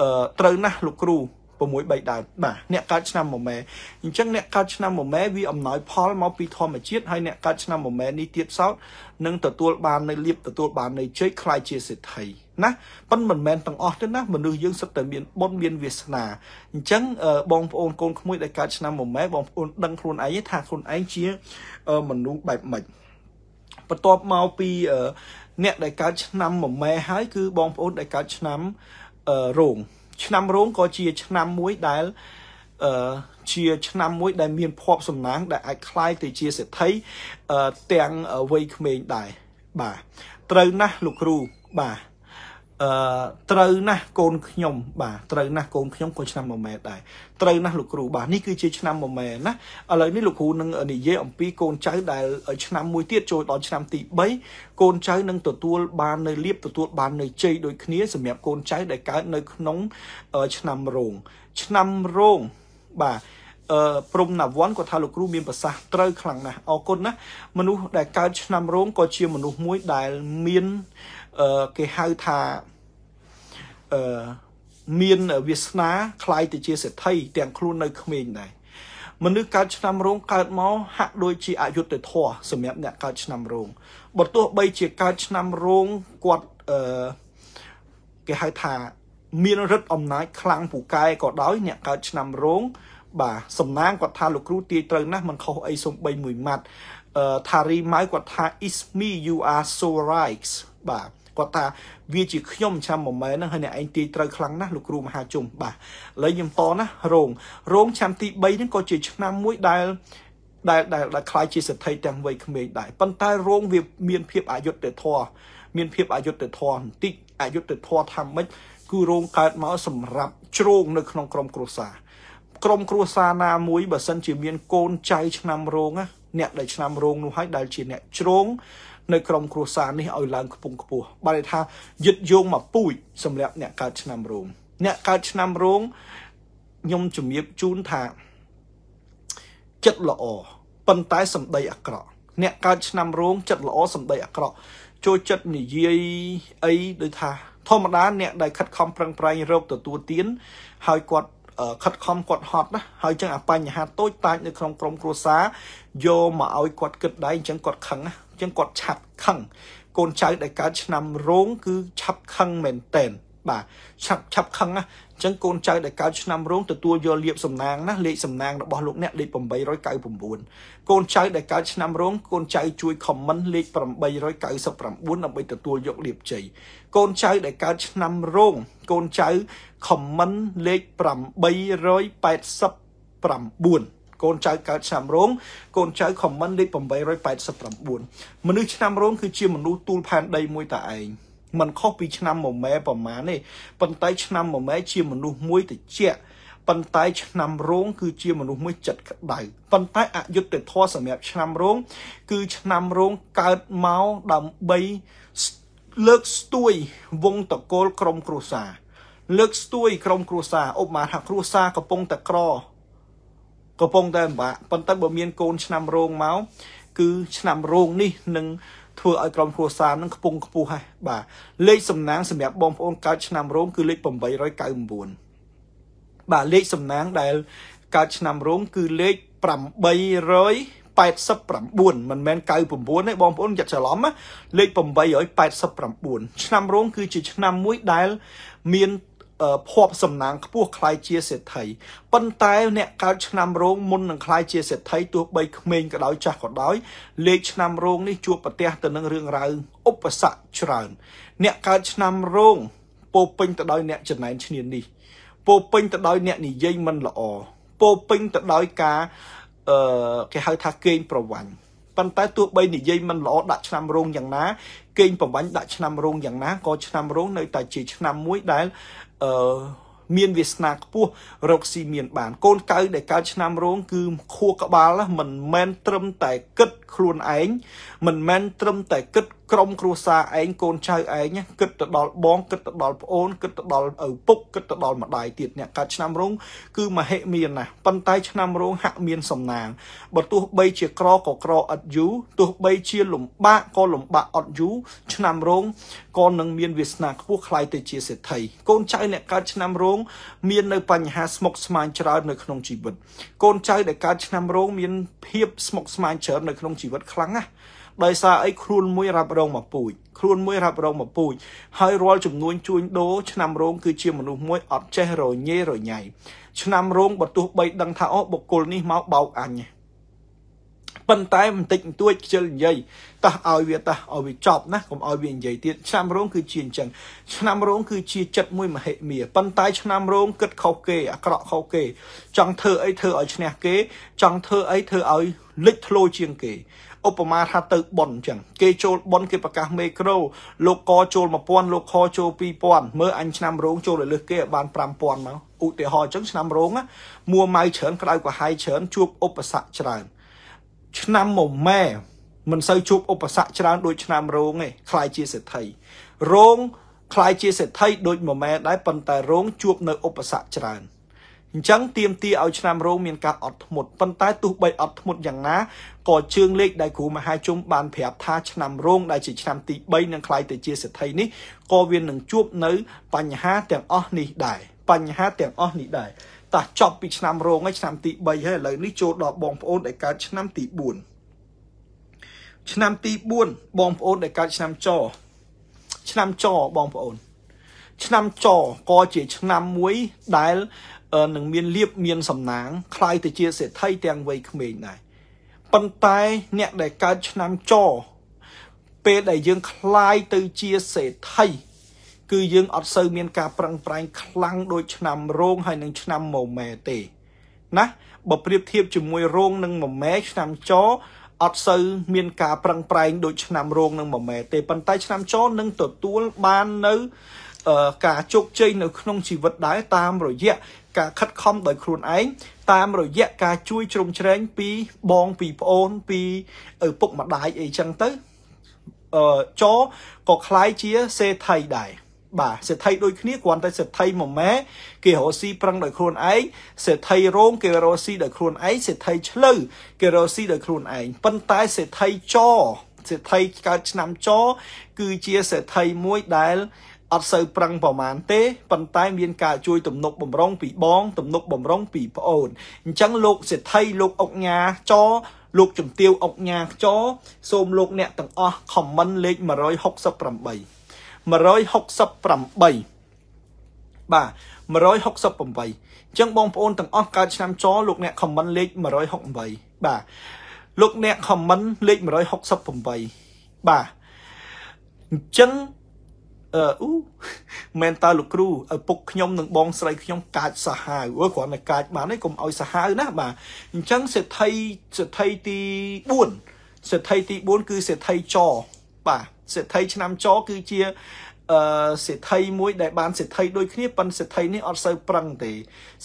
អឺត្រូវណាស់លោកគ្រូ6 3ដែរបាទអ្នកកើតឆ្នាំមមែអញ្ចឹងអ្នកកើតឆ្នាំមមែវាអំណោយផលមកពីធម្មជាតិហើយអ្នកកើតឆ្នាំមមែនេះទៀតសោតនឹងទទួលបាននៅលៀបទទួលបាននៅជ័យខ្លាយជាសេដ្ឋីណាប៉ុន្តែមិនមែនទាំងអស់ទេណាមនុស្សយើងសុទ្ធតែមានបុណ្យមានវាសនាអញ្ចឹងបងប្អូនកូនក្មួយដែលកើតឆ្នាំមមែបងប្អូនដឹងខ្លួនឯងថាខ្លួនឯងជាមនុស្សបែបម៉េចបន្ទាប់មកពីអ្នកដែលកើតឆ្នាំមមែហើយ គឺបងប្អូនដែលកើតឆ្នាំរោងឆ្នាំរោងក៏ជាឆ្នាំមួយដែលអឺជាឆ្នាំមួយដែលមានភ័ព្វសំណាងដែលអាចคล้ายទៅជាសេដ្ឋីទាំងវ័យក្មេងដែរបាទត្រូវណាស់លោកគ្រូបាទអឺត្រូវណាស់កូនខ្ញុំបាទត្រូវណាស់កូនខ្ញុំក៏ឆ្នាំមួយម៉ែដែរត្រូវណាស់លោកគ្រូបាទនេះគឺជាឆ្នាំមួយម៉ែណាឥឡូវនេះលោកគ្រូនឹងនិយាយអំពីកូនចៅដែលឆ្នាំមួយទៀតចូលដល់ឆ្នាំទី3កូនចៅនឹងទទួលបាននៅលៀបទទួលបាននៅជ័យដូចគ្នាសម្រាប់កូនចៅដែលកើតនៅក្នុងឆ្នាំរោងឆ្នាំរោងបាទអឺព្រំណាវ័នគាត់ថាលោកគ្រូមានប្រសាសន៍ត្រូវខ្លាំងណាស់អរគុណណា មនុស្សដែលកើតឆ្នាំរោងក៏ជាមនុស្សមួយដែលមានអឺគេហៅថាអឺមានវាសនាคล้ายទៅជាសេដ្ឋីទាំងខ្លួននៅក្មេងដែរមនុស្សកើតឆ្នាំរោងកើតមកហាក់ដូចជាអយុត្តិធម៌សម្រាប់អ្នកកើតឆ្នាំរោងបើទោះបី ជាកើតឆ្នាំរោងគាត់អឺគេហៅថា មានរិទ្ធអំណាចខ្លាំងពូកែក៏ដោយអ្នកកើតឆ្នាំរោងបាទសំណាងគាត់ថាលោកគ្រូទាយត្រូវណាស់មិនខុសអីសំបីមួយម៉ាត់អឺថារីម៉ៅគាត់ថា is me you are so right បាទគាត់ថាវាជាខ្ញុំចាំមួយម៉ែនហ្នឹងហើយអ្នកឯងទាយត្រូវខ្លាំងណាស់លោកគ្រូមហាជុំបាទឥឡូវខ្ញុំតណារោងរោងឆ្នាំទី3ហ្នឹងក៏ជា ឆ្នាំមួយដែលដែលដែលដែលខ្លាយជាសិទ្ធិទាំងវ័យក្មេងដែរប៉ុន្តែរោងវា មានភាពអយុត្តិធម៌មានភាពអយុត្តិធម៌បន្តិចអយុត្តិធម៌ថាម៉េចគឺរោងកើតមកសម្រាប់ជ្រោងនៅក្នុងក្រុមគ្រួសារក្រុមគ្រួសារណាមួយបើសិន ជាមាន កូនចៅឆ្នាំរោងណាអ្នកដែលឆ្នាំរោងនោះហើយដែលជាអ្នកជ្រោងនៅក្រមគ្រួសារនេះឲ្យឡើងខ្ពង់ខ្ពស់បើថាយឹតយោងមកពូជសម្រាប់អ្នកកើតឆ្នាំរោងអ្នកកើតឆ្នាំរោងខ្ញុំជំរាបជូនថាចិត្តល្អប៉ុន្តែសម្ដីអាក្រក់អ្នកកើតឆ្នាំរោងចិត្តល្អសម្ដីអាក្រក់ចូលចិត្តនិយាយអីដូចថា ធម្មតាអ្នកដែលខិតខំ ប្រឹងប្រែងរកទទួលទានហើយគាត់ខិតខំគាត់ហត់ណាហើយចឹងអាបញ្ហាតូចតាចនៅក្នុងក្រុមគ្រួសារយកមកឲ្យគាត់គិតដែរអញ្ចឹងគាត់ខឹងណាអញ្ចឹងគាត់ឆាប់ខឹងកូនចៅដែលកើតឆ្នាំរោងគឺ ឆាប់ខឹងមែនតែនបាទឆាប់ឆាប់ខឹងណាអញ្ចឹងកូនចៅដែលកើតឆ្នាំរោងទទួលយកលៀបសំណាងណាលេខសំណាងរបស់លោកអ្នកលេខ899កូនចៅដែលកើតឆ្នាំរោងកូនចៅជួយ comment លេខ899ដើម្បីទទួលយកលៀបជ័យកូនចៅដែលកើតឆ្នាំរោងកូនចៅ comment លេខ889កូនចៅកើតឆ្នាំរោងកូនចៅ comment លេខ889មនុស្សឆ្នាំរោងគឺជាមនុស្សទូលផែនដីមួយតែឯងมันខុសពីឆ្នាំមួយម៉ែប្រមាណទេប៉ុន្តែឆ្នាំមួយម៉ែជាមនុស្សមួយតិចប៉ុន្តែឆ្នាំរោងគឺជាមនុស្សមួយចិត្តក្តៅប៉ុន្តែអយុត្តិធម៌សម្រាប់ឆ្នាំរោងគឺឆ្នាំរោងកើតមកដើម្បីលើកស្ទួយវងតកូលក្រុមគ្រួសារលើកស្ទួយក្រុមគ្រួសារឧបមាថាគ្រួសារកំពុងតែក្រកំពុងតែពិបាកប៉ុន្តែបើមានកូនឆ្នាំរោងមកគឺឆ្នាំរោងនេះនឹងធ្វើឲ្យក្រុមគ្រួសារនឹងខ្ពង់ខ្ពស់ហើយបាទលេខសំណាងសម្រាប់បងប្អូនកើតឆ្នាំរោងគឺលេខ899បាទលេខសំណាងដែលកើតឆ្នាំរោងគឺលេខ889មិនមែន99ទេបងប្អូនយកច្រឡំលេខ889ឆ្នាំរោងគឺជាឆ្នាំមួយដែលមានភ័ព្វសំណាងខ្ពស់ខ្លាយជាសេដ្ឋីប៉ុន្តែអ្នកកើតឆ្នាំរោងមុននឹងខ្លាយជាសេដ្ឋីទោះបីក្មេងក៏ដោយចាស់ក៏ដោយលេខឆ្នាំរោងនេះជួបប្រទះទៅនឹងរឿងរ៉ាវឧបសគ្គច្រើនអ្នកកើតឆ្នាំរោងពោពេញទៅដោយអ្នកចំណែនឈ្នាននេះពោពេញទៅដោយអ្នកនិយាយមិនល្អពោពេញទៅដោយការអឺគេហៅថាកេងប្រវ័ញ្ចប៉ុន្តែទោះបីនិយាយមិនល្អដាក់ឆ្នាំរោងយ៉ាងណាកេងប្រវញ្ចដាក់ឆ្នាំរោងយ៉ាងណាក៏ឆ្នាំរោងនៅតែជាឆ្នាំមួយដែលអឺមានវាសនាខ្ពស់រកស៊ីមានបានកូនកៅដែលកើតឆ្នាំរោងគឺខួរក្បាលមិនមែនត្រឹមតែគិតខ្លួនឯងមិនមែនត្រឹមតែគិតក្រុមគ្រួសារឯងកូនចៅឯងគិតទៅដល់បងគិតទៅដល់ប្អូនគិតទៅដល់ឪពុកគិតទៅដល់ម្ដាយទៀតអ្នកកាត់ឆ្នាំរងគឺមហិមានណាស់ប៉ុន្តែឆ្នាំរងហាក់មានសំណាងបើទោះបីជាក្រក៏ក្រអត់យូរទោះបីជាលំបាកក៏លំបាកអត់យូរឆ្នាំរងក៏នឹងមានវាសនាខ្ពស់ខ្លាយទៅជាសេដ្ឋីកូនចៅអ្នកកើតឆ្នាំរង មាននៅបញ្ហាស្មុគស្មាញច្រើននៅក្នុងជីវិតកូនចៅដែលកើតឆ្នាំរងមានភាព ស្មុគស្មាញច្រើននៅក្នុងជីវិតខ្លាំងណាស់ដោយសារអីខ្លួនមួយរ៉ាប់រងមកពូជខ្លួនមួយរ៉ាប់រងមកពូជហើយរាល់ចំនួន ជួញដូរឆ្នាំរង គឺជាមនុស្សមួយអត់ចេះរញ៉េរញ៉ៃឆ្នាំរងបើទោះបីដឹងថាអូបុគ្គលនេះមកបោកអញប៉ុន្តែបន្តិចបន្តួចខ្ជិលនិយាយតោះឲ្យវាតោះឲ្យវាចប់ណាកុំឲ្យវានិយាយទៀតឆ្នាំរងគឺជាអញ្ចឹងឆ្នាំរង គឺជាចិត្តមួយ មហិមាប៉ុន្តែឆ្នាំរងគិតខុសគេអាក្រក់ខុសគេ ចង់ធ្វើអីធ្វើឲ្យឈ្នះគេចង់ធ្វើអីធ្វើឲ្យលេចធ្លោជាងគេឧបមាថាទៅប៉ុនអញ្ចឹងគេចូលប៉ុនគេប្រកាសមេក្រូលោកកចូល1000លោកខចូល2000មើលអញឆ្នាំរោងចូលលើសគេឲ្យបាន5000មកឧទាហរណ៍អញ្ចឹងឆ្នាំរោងមួម៉ៅច្រើនក្តៅក្រហាយច្រើន ជួបឧបសគ្គច្រើនឆ្នាំមុំម៉ែមិនសូវជួបឧបសគ្គច្រើនដូចឆ្នាំរោងទេខ្លាយជាសេដ្ឋីរោងខ្លាយជាសេដ្ឋីដូចមួយម៉ែដែរប៉ុន្តែរោងជួបនៅឧបសគ្គច្រើនអញ្ចឹងទៀមទាឲ្យឆ្នាំរោងមានការអត់ធ្មត់ប៉ុន្តែទោះបីអត់ធ្មត់យ៉ាងណាក៏ជើងលេខដែលគ្រូមហាជុំបានប្រាប់ថា ឆ្នាំរោងដែលជាឆ្នាំទី3នឹងคล้ายទៅជាសិទ្ធិនេះក៏វានឹងជួបនៅបញ្ហា ទាំងអស់នេះដែរបញ្ហាទាំងអស់នេះដែរតោះចប់ពីឆ្នាំរោងហើយឆ្នាំទី3ហើយឥឡូវនេះចូលដល់បងប្អូនដែលកើតឆ្នាំទី4ឆ្នាំទី4បងប្អូនដែលកើតឆ្នាំចឆ្នាំចបងប្អូន ឆ្នាំចក៏ជាឆ្នាំមួយដែលនឹងមានលៀបមានសំណាងคล้ายទៅជាសេដ្ឋីទាំងវ័យក្មេងដែរប៉ុន្តែអ្នកដែលកើតឆ្នាំច ពេលដែលយើងคล้ายទៅជាសេដ្ឋីគឺយើងអត់សូវមានការប្រឹងប្រែង ខ្លាំងដូចឆ្នាំរោងហើយនឹងឆ្នាំម៉ូម៉ែទេ ណាបើប្រៀបធៀបជាមួយរោងនិងម៉ម៉ែឆ្នាំចអត់សូវមានការប្រឹងប្រែង ដូចឆ្នាំរោងនិងម៉ម៉ែទេប៉ុន្តែឆ្នាំចនឹងទទួលបាននៅការជោគជ័យនៅក្នុងជីវិតដែរតាមរយៈការខិតខំដោយខ្លួនឯងតាមរយៈការជួយជ្រោមជ្រែងពីបងពីប្អូនពីឪពុកម្ដាយអីចឹងទៅអឺចក៏คล้ายជាសេដ្ឋីដែរបាទសេដ្ឋីដូចគ្នាគ្រាន់តែសេដ្ឋីមួយម៉ែគេរកស៊ីប្រឹងដោយខ្លួនឯងសេដ្ឋីរោងគេរកស៊ីដោយខ្លួនឯងសេដ្ឋីឆ្លូវគេរកស៊ីដោយខ្លួនឯងប៉ុន្តែសេដ្ឋីចសេដ្ឋីកើតឆ្នាំចគឺជាសេដ្ឋីមួយដែលអត់សូវប្រឹងប្រមាណទេប៉ុន្តែមានការជួយទំនុក បំរុងពីបង ទំនុកបំរុងពីប្អូនអញ្ចឹងលោកសេដ្ឋីលោកអុកញ៉ាចោលោកជំទាវអុកញ៉ាខ្ចោសូមលោក អ្នកទាំងអស់ comment លេខ168 168បាទ168អញ្ចឹងបងប្អូនទាំងអស់កើតឆ្នាំចលោកអ្នក comment លេខ168បាទលោកអ្នក comment លេខ168បាទអញ្ចឹងអឺអ៊ូមែនតើលោកគ្រូឪពុកខ្ញុំនិងបងស្រីខ្ញុំកាចសាហាវអូគ្រាន់តែកាចបានទេកុំឲ្យសាហាវណាបាទអញ្ចឹងសេដ្ឋីសេដ្ឋីទី4សេដ្ឋីទី4គឺសេដ្ឋីចបាទសេដ្ឋីឆ្នាំចគឺជាអឺសិទ្ធិមួយដែលបានសិទ្ធិដូចគ្នាប៉ុន្តែសិទ្ធិនេះអត់សូវប្រឹងទេ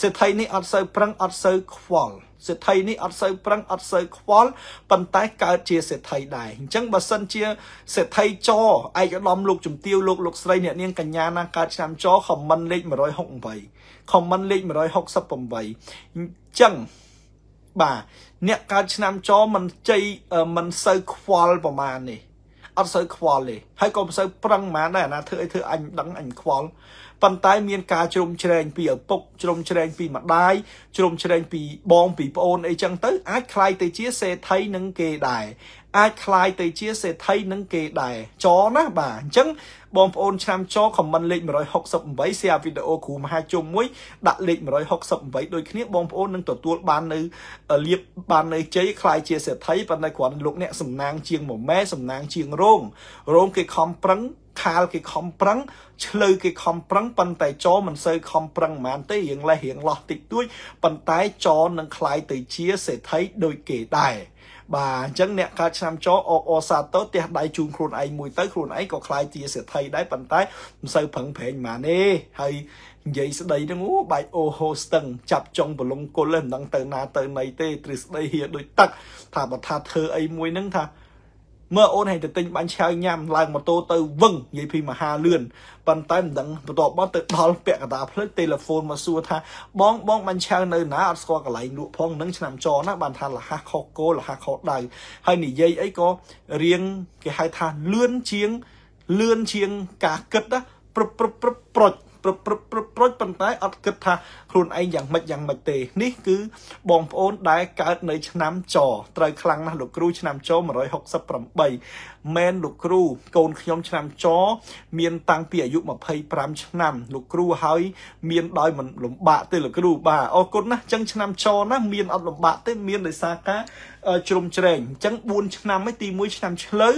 សិទ្ធិនេះអត់សូវប្រឹងអត់សូវខ្វល់សិទ្ធិនេះអត់សូវប្រឹងអត់សូវខ្វល់ប៉ុន្តែកើតជាសិទ្ធិដែរអញ្ចឹងបើសិនជាសិទ្ធិចឯកឧត្តមលោកជំទាវលោកលោកស្រី អ្នកនាងកញ្ញាណាកើតឆ្នាំច ខមមិនលេខ168ខមមិនលេខ168អញ្ចឹងបាទអ្នកកើតឆ្នាំចមិនចៃមិនសូវខ្វល់ប្រហែលនេះអត់សូវខ្វល់ទេហើយក៏មិនសូវប្រឹងហ្មងដែរអាណាធ្វើអីធ្វើអញដឹងអញខ្វល់ប៉ុន្តែមានការជ្រុំជ្រែងពីឪពុក ជ្រុំជ្រែងពីម្ដាយជ្រុំជ្រែងពីបងពីប្អូនអីចឹងទៅអាចคล้ายទៅជាសេដ្ឋីនឹងគេដែរអាចคลายទៅជាសេដ្ឋីនឹងគេដែរចណាបាទអញ្ចឹងបងប្អូនឆ្នាំចខមមិនលេខ168 share វីដេអូគ្រូមហាជុំមួយ ដាក់លេខ168ដូចគ្នាបងប្អូននឹងទទួលបាននៅលៀបបាននៅជ័យคลายជាសេដ្ឋីប៉ុន្តែគ្រាន់លោកអ្នកសំណាងជាងមួយម៉ែសំណាងជាងរោងរោងគេខំប្រឹងខាលគេខំប្រឹងឆ្លើគេខំប្រឹងប៉ុន្តែចមិនសូវខំប្រឹងហ្មងទេរៀងលេះរៀងលោះតិចតួចប៉ុន្តែចនឹងคลายទៅជាសេដ្ឋីដូចគេដែរបាទអញ្ចឹងអ្នកកើតឆ្នាំចអកអសាទៅផ្ទះដៃជូនខ្លួនឯងមួយទៅខ្លួនឯងក៏ខ្លាយជាសេដ្ឋីដែរប៉ុន្តែមិនសូវប្រឹងប្រែងប៉ុន្មានទេហើយនិយាយស្ដីហ្នឹងអូបែកអូហូស្ទឹងចាប់ចុងប្រឡងគុលហ្នឹងមិនដឹងទៅណាទៅណីទេទ្រឹស្ដីហៀដូចទឹក ថាបើថាធ្វើអីមួយហ្នឹងថាមើលអូនហែងទៅទិញបាញ់ឆៅញ៉ាំឡើងម៉ូតូទៅវឹងនិយាយពីមហាលឿនប៉ុន្តែមិនដឹងបន្ទាប់មកទៅដល់ពាក់កណ្ដាលផ្លូវទូរស័ព្ទមកសួរថា បងបងបាញ់ឆៅនៅណាអត់ស្គាល់កន្លែងលក់ផងនឹងឆ្នាំចណាបានថាលះខុសគោលះខុសដៅហើយនិយាយអីក៏រៀងគេហៅថាលឿនជាងលឿនជាងការគិតណាព្រឹបព្រឹបព្រឹបប្រុចប្រព្រឹត្តប្រប្រុចប៉ុន្តែអត់គិតថាខ្លួនឯងយ៉ាងម៉េចយ៉ាងម៉េចទេនេះគឺបងប្អូនដែលកើតនៅឆ្នាំចត្រូវខ្លាំងណាស់លោកគ្រូឆ្នាំច168មែនលោកគ្រូកូនខ្ញុំឆ្នាំចមានតាំងពីអាយុ25ឆ្នាំលោកគ្រូហើយមានដោយមិនលំបាកទេលោកគ្រូបាទអរគុណណាស់ចឹងឆ្នាំចណាមានអត់លំបាកទេមានដោយសារការជ្រុំជ្រែងអញ្ចឹង4ឆ្នាំទី1ឆ្នាំឆ្លូវ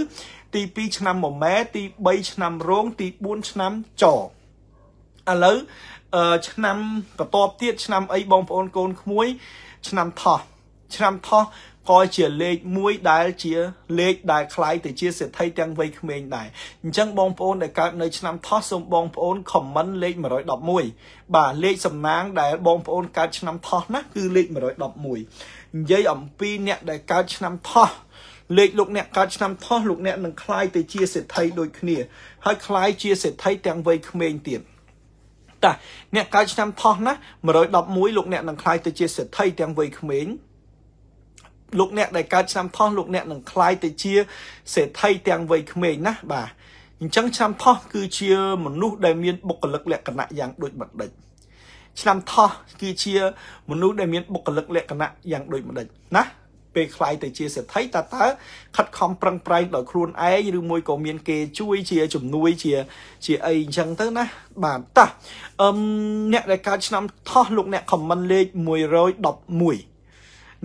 ទី2ឆ្នាំមមែទី3ឆ្នាំរោងទី4ឆ្នាំចឥឡូវឆ្នាំបន្ទាប់ទៀតឆ្នាំអីបងប្អូនកូនក្មួយឆ្នាំថោះឆ្នាំថោះក៏ជាលេខ1ដែល ជា លេខដែលคล้ายទៅជាសេដ្ឋីទាំងវ័យក្មេងដែរអញ្ចឹងបងប្អូនដែលកើតនៅឆ្នាំថោះសូមបងប្អូន comment លេខ111បាទលេខសំណាងដែលបងប្អូនកើតឆ្នាំថោះណាគឺលេខ111និយាយអំពីអ្នកដែលកើតឆ្នាំថោះលេខលោកអ្នកកើតឆ្នាំថោះលោកអ្នកនឹងคล้ายទៅជាសេដ្ឋីដូចគ្នាហើយคล้ายជាសេដ្ឋីទាំងវ័យក្មេងទៀតតាអ្នកកើតឆ្នាំថោះណា111លោកអ្នកនឹងខ្លាយទៅជាសេដ្ឋីទាំងវ័យក្មេងលោកអ្នកដែលកើតឆ្នាំថោះលោកអ្នកនឹងខ្លាយទៅជាសេដ្ឋីទាំងវ័យក្មេងណាបាទអញ្ចឹងឆ្នាំថោះគឺជា មនុស្សដែលមានបុគ្គលិកលក្ខណៈយ៉ាងដូចបណ្ឌិតឆ្នាំថោះគឺជាមនុស្សដែលមានបុគ្គលិកលក្ខណៈយ៉ាងដូចម្ដេចណាពេលខ្លាយទៅជាសេដ្ឋីតើតើខិតខំប្រឹងប្រែងដោយខ្លួនឯងឬមួយក៏មានគេជួយជា ជំនួយជា ជាអីអញ្ចឹងទៅណាបាទតោះអឹមអ្នកដែលកើតឆ្នាំថោះលោកអ្នកខមមិនលេខ111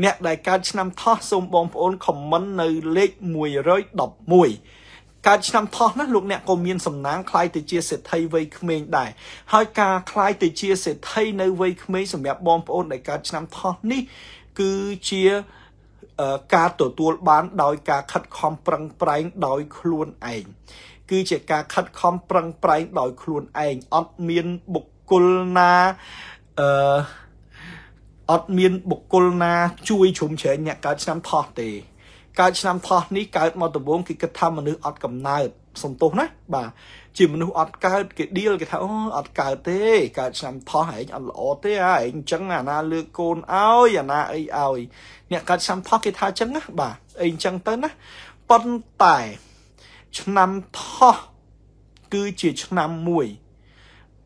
អ្នកដែលកើតឆ្នាំថោះសូមបងប្អូនខមមិននៅលេខ111កើតឆ្នាំថោះណាលោកអ្នកក៏មានសំណាងคล้ายទៅជាសេដ្ឋីវ័យក្មេងដែរហើយការคล้ายទៅជាសេដ្ឋីនៅវ័យក្មេងសម្រាប់បងប្អូនដែលកើតឆ្នាំថោះនេះ គឺជាការទទួលបាន ដោយការខិតខំប្រឹងប្រែងដោយ ខ្លួនឯងគឺជាការខិតខំប្រឹងប្រែងដោយខ្លួនឯងអត់មានបុគ្គលណាអឺអត់មានបុគ្គលណា ជួយ ជ្រុំជ្រែងអ្នកកើតឆ្នាំថោះទេកើតឆ្នាំថោះនេះកើតមកដំបូងគេគិតថាមនុស្សអត់កំណើតសំទោសណាបាទជាមនុស្សអត់កើតគេដៀលគេថាអូអត់កើតទេកើតឆ្នាំថោះឯងអត់ល្អទេហ่าឯងអញ្ចឹងអាណាលើកកូនឲ្យអាណាអីឲ្យ អ្នកកើតឆ្នាំថោះគេថាអញ្ចឹងណាបាទអីអញ្ចឹងទៅណាប៉ុន្តែ ឆ្នាំថោះគឺជាឆ្នាំមួយ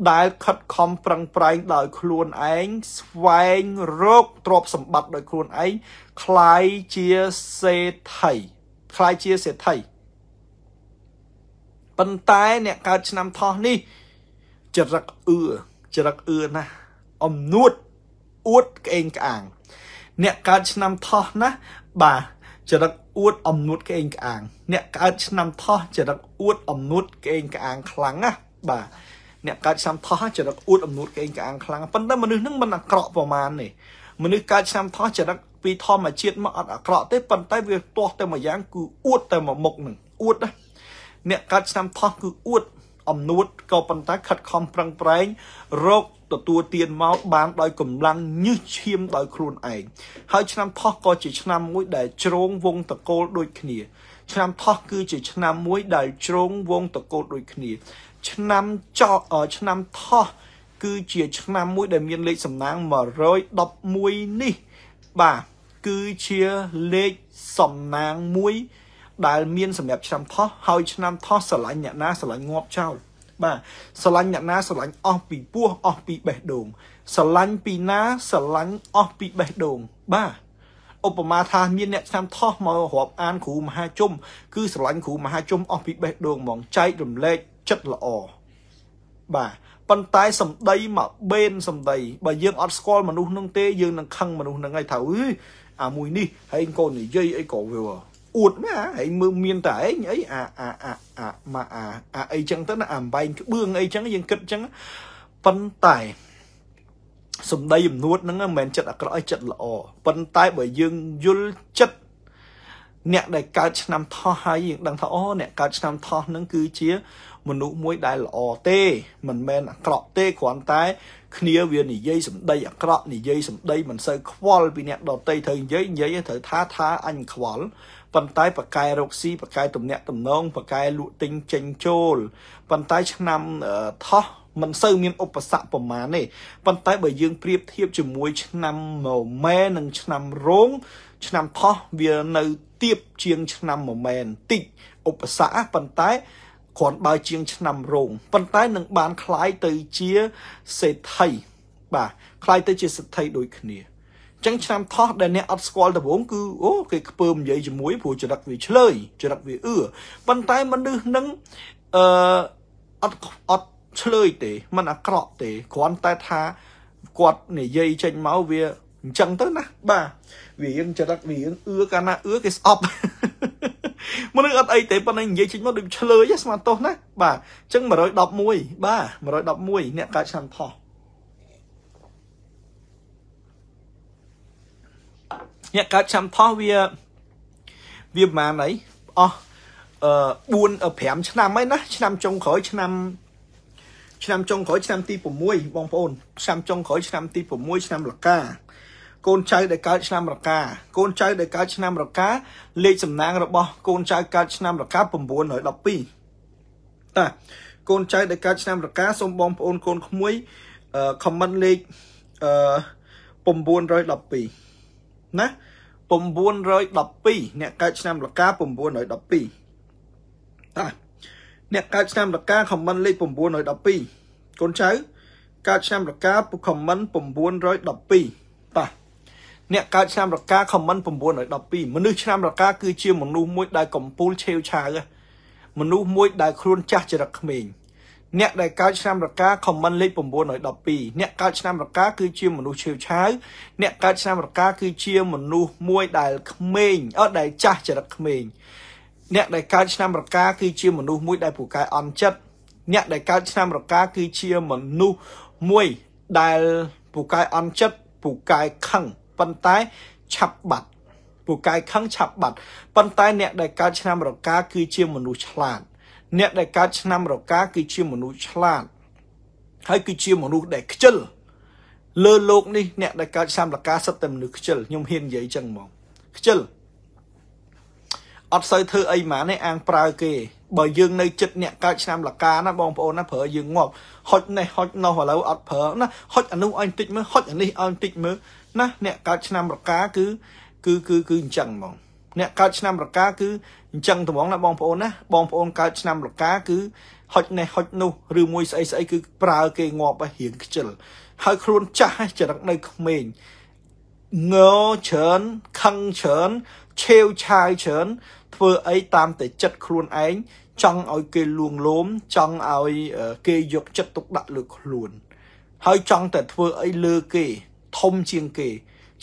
ដែលខិតខំប្រឹងប្រែងដោយខ្លួនឯងស្វែងរកទ្រព្យសម្បត្តិដោយខ្លួនឯងคล้ายជាសេដ្ឋីคล้ายជាសេដ្ឋីប៉ុន្តែអ្នកកើតឆ្នាំថោះនេះចរិតអឺចរិតអឺណាស់អំនួតអួតក្អេងក្អាង អ្នកកើតឆ្នាំថោះណាបាទចរិតអួត អំនួតក្អេងក្អាងអ្នកកើតឆ្នាំថោះចរិតអួតអំនួតក្អេងក្អាងខ្លាំងណាបាទអ្នកកើតឆ្នាំថោះចរិតអួតអំនួតក្អេងក្អាងខ្លាំងប៉ុន្តែមនុស្សនឹងមិនអាក្រក់ប្រមាណទេមនុស្សកើតឆ្នាំថោះចរិតពីធម្មជាតិមកអត់អាក្រក់ទេប៉ុន្តែវាទាស់តែមួយយ៉ាងគឺអួតតែមួយមុខនឹងអួតណាអ្នកកាត់ឆ្នាំថោះគឺអួត អំនួតក៏ប៉ុន្តែខិតខំប្រឹងប្រែង រកទទួលទានមកបាន ដោយកម្លាំងញើសឈាមដោយខ្លួនឯងហើយឆ្នាំថោះក៏ជា ឆ្នាំមួយដែលជ្រងវងតកូលដូចគ្នា ឆ្នាំថោះគឺជា ឆ្នាំមួយដែលជ្រងវងតកូលដូចគ្នា ឆ្នាំចោឆ្នាំថោះគឺជា ឆ្នាំមួយដែលមានលេខសំណាង111នេះបាទគឺជាលេខសំណាងមួយដែលមានសម្រាប់ឆ្នាំថោះហើយឆ្នាំថោះស្រឡាញ់អ្នកណាស្រឡាញ់ងាប់ចោលបាទស្រឡាញ់អ្នកណាស្រឡាញ់អស់ពីពោះអស់ពីបេះដូង ស្រឡាញ់ពីណាស្រឡាញ់អស់ពីបេះដូង បាទឧបមាថាមានអ្នកឆ្នាំថោះមករាប់អានគ្រូមហាជុំគឺស្រឡាញ់គ្រូមហាជុំអស់ពីបេះដូងហ្មងចែករំលែកចិត្តល្អបាទប៉ុន្តែសម្ដីមកបេនសម្ដីបើយើងអត់ស្គាល់មនុស្សនឹងទេ យើងនឹងខឹងមនុស្សនឹងហើយថាអឺអាមួយនេះហើយកូននិយាយអីក៏វាអួតណាហើយមើលមានតែឯងអីអាអា អាអាមកអាអាអីចឹងទៅណាអាបែងក្បឿងអីចឹងយើងគិតចឹងប៉ុន្តែសំដីអំនួតហ្នឹងមិនមែនចិត្តអាក្រក់ឯចិត្តល្អប៉ុន្តែបើយើងយល់ចិត្តអ្នកដែលកើតឆ្នាំថោះហើយយើងដឹងថាអូអ្នកកើតឆ្នាំថោះហ្នឹងគឺជា មនុស្សមួយដែលល្អទេ មិនមែនអាក្រក់ទេគ្រាន់តែ គ្នាវានិយាយសម្ដីអាក្រក់និយាយសម្ដីមិនសូវខ្វល់ពីអ្នកដទៃត្រូវនិយាយនិយាយត្រូវថាថាអញខ្វល់ប៉ុន្តែបកែរកស៊ីបកែទំនាក់ទំនងបកែលក់ទិញចេញចូល ប៉ុន្តែឆ្នាំថោះមិនសូវ មានឧបសគ្គប្រមាណទេប៉ុន្តែ បើយើងប្រៀបធៀបជាមួយ ឆ្នាំម៉ែនិងឆ្នាំរោងឆ្នាំថោះវានៅទៀបជាង ឆ្នាំម៉ែនតិចឧបសគ្គប៉ុន្តែគ្រាន់បើជាង ឆ្នាំរោងប៉ុន្តែនឹងបានคล้ายទៅជាសេដ្ឋីបាទคล้ายទៅជាសេដ្ឋីដូចគ្នាចឹងឆ្នាំថោះដែលអ្នកអត់ស្គាល់ដំបូងគឺអូគេខ្ពើមនិយាយជាមួយព្រោះចរិតវាឆ្លើយចរិតវាអឺប៉ុន្តែមនុស្សនឹងអឺអត់អត់ឆ្លើយទេมันអាក្រក់ទេគ្រាន់តែថាគាត់និយាយចេញមកវាអញ្ចឹងទៅណាបាទវាយើងចរិតវាយើងអឺកាលណាអឺគេស្អប់មនុស្សអត់អីទេប៉ុន្តែនិយាយចេញមកដូចឆ្លើយស្មាតោះណាបាទអញ្ចឹង111បាទ111អ្នកកើតឆ្នាំថោះអ្នកកើតឆ្នាំថោះវាវាប្រហែលអីអស់អឺ4 5ឆ្នាំហើយណា ឆ្នាំចុងក្រោយ ឆ្នាំឆ្នាំចុងក្រោយឆ្នាំទី6បងប្អូនឆ្នាំចុងក្រោយឆ្នាំទី6ឆ្នាំរកា កូនចៅដែលកើតឆ្នាំរកា កូនចៅដែលកើតឆ្នាំរកាលេខសំណាងរបស់កូនចៅកើតឆ្នាំរកា912តាកូនចៅដែលកើតឆ្នាំរកាសូមបងប្អូនកូនក្មួយ comment លេខ912ណា912អ្នកកើតឆ្នាំលកា912តាអ្នកកើតឆ្នាំលកា comment លេខ912កូនចៅកើតឆ្នាំរកា comment 912បាទអ្នកកើតឆ្នាំរកា comment 912មនុស្សឆ្នាំរកាគឺជាមនុស្សមួយដែលកំពូលឆេវឆាវមនុស្សមួយដែលខ្លួនចាស់ចរិតក្មេងអ្នកដែលកើតឆ្នាំរកាខមមិនលេខ912អ្នកកើតឆ្នាំរកាគឺជាមនុស្សឈើឆាវអ្នកកើតឆ្នាំរកាគឺជាមនុស្សមួយដែលក្មេងអត់ដែលចាស់ចរិតក្មេងអ្នកដែលកើតឆ្នាំរកាគឺជាមនុស្សមួយដែលពូកែអន់ចិត្តអ្នកដែលកើតឆ្នាំរកាគឺជាមនុស្សមួយដែលពូកែអន់ចិត្តពូកែខឹងប៉ុន្តែឆាប់បាត់ពូកែខឹងឆាប់បាត់ប៉ុន្តែអ្នកដែលកើតឆ្នាំរកាគឺជាមនុស្សឆ្លាតអ្នកដែលកើតឆ្នាំរកា គឺជា មនុស្សឆ្លាតហើយគឺជាមនុស្សដែលខ្ជិលលើโลกនេះអ្នក ដែលកើតឆ្នាំរកាសិតតែមនុស្សខ្ជិលខ្ញុំហ៊ាននិយាយចឹងហ្មងខ្ជិលអត់សូវធ្វើអីម៉ានេះអាងប្រើគេបើយើងនៅចិត្តអ្នកកើតឆ្នាំលកាណាបងប្អូនណាប្រើយើងងាប់ហុចនេះហុចនោះឥឡូវអត់ប្រើណាហុចអានោះឲ្យបន្តិចមើលហុចអានេះឲ្យបន្តិចមើលណាអ្នកកើតឆ្នាំរកា គឺ គឺគឺគឺអញ្ចឹងហ្មងអ្នកកើតឆ្នាំរកាគឺអញ្ចឹងត្មងណា បងប្អូនណាបងប្អូនកើតឆ្នាំរកា គឺហុចនេះហុចនោះឬមួយស្អីស្អីគឺប្រើ គេងាប់ហើយរៀងខ្ជិលហើយ ខ្លួនចាស់ចរិតនៅក្មេងងច្រើនខឹងច្រើនឆេវឆាយច្រើនធ្វើអីតាមតែចិត្តខ្លួនឯងចង់ឲ្យគេលួងលោម ចង់ឲ្យគេយក ចិត្តទុកដាក់លើខ្លួន ហើយចង់តែធ្វើអីលើគេធំជាងគេ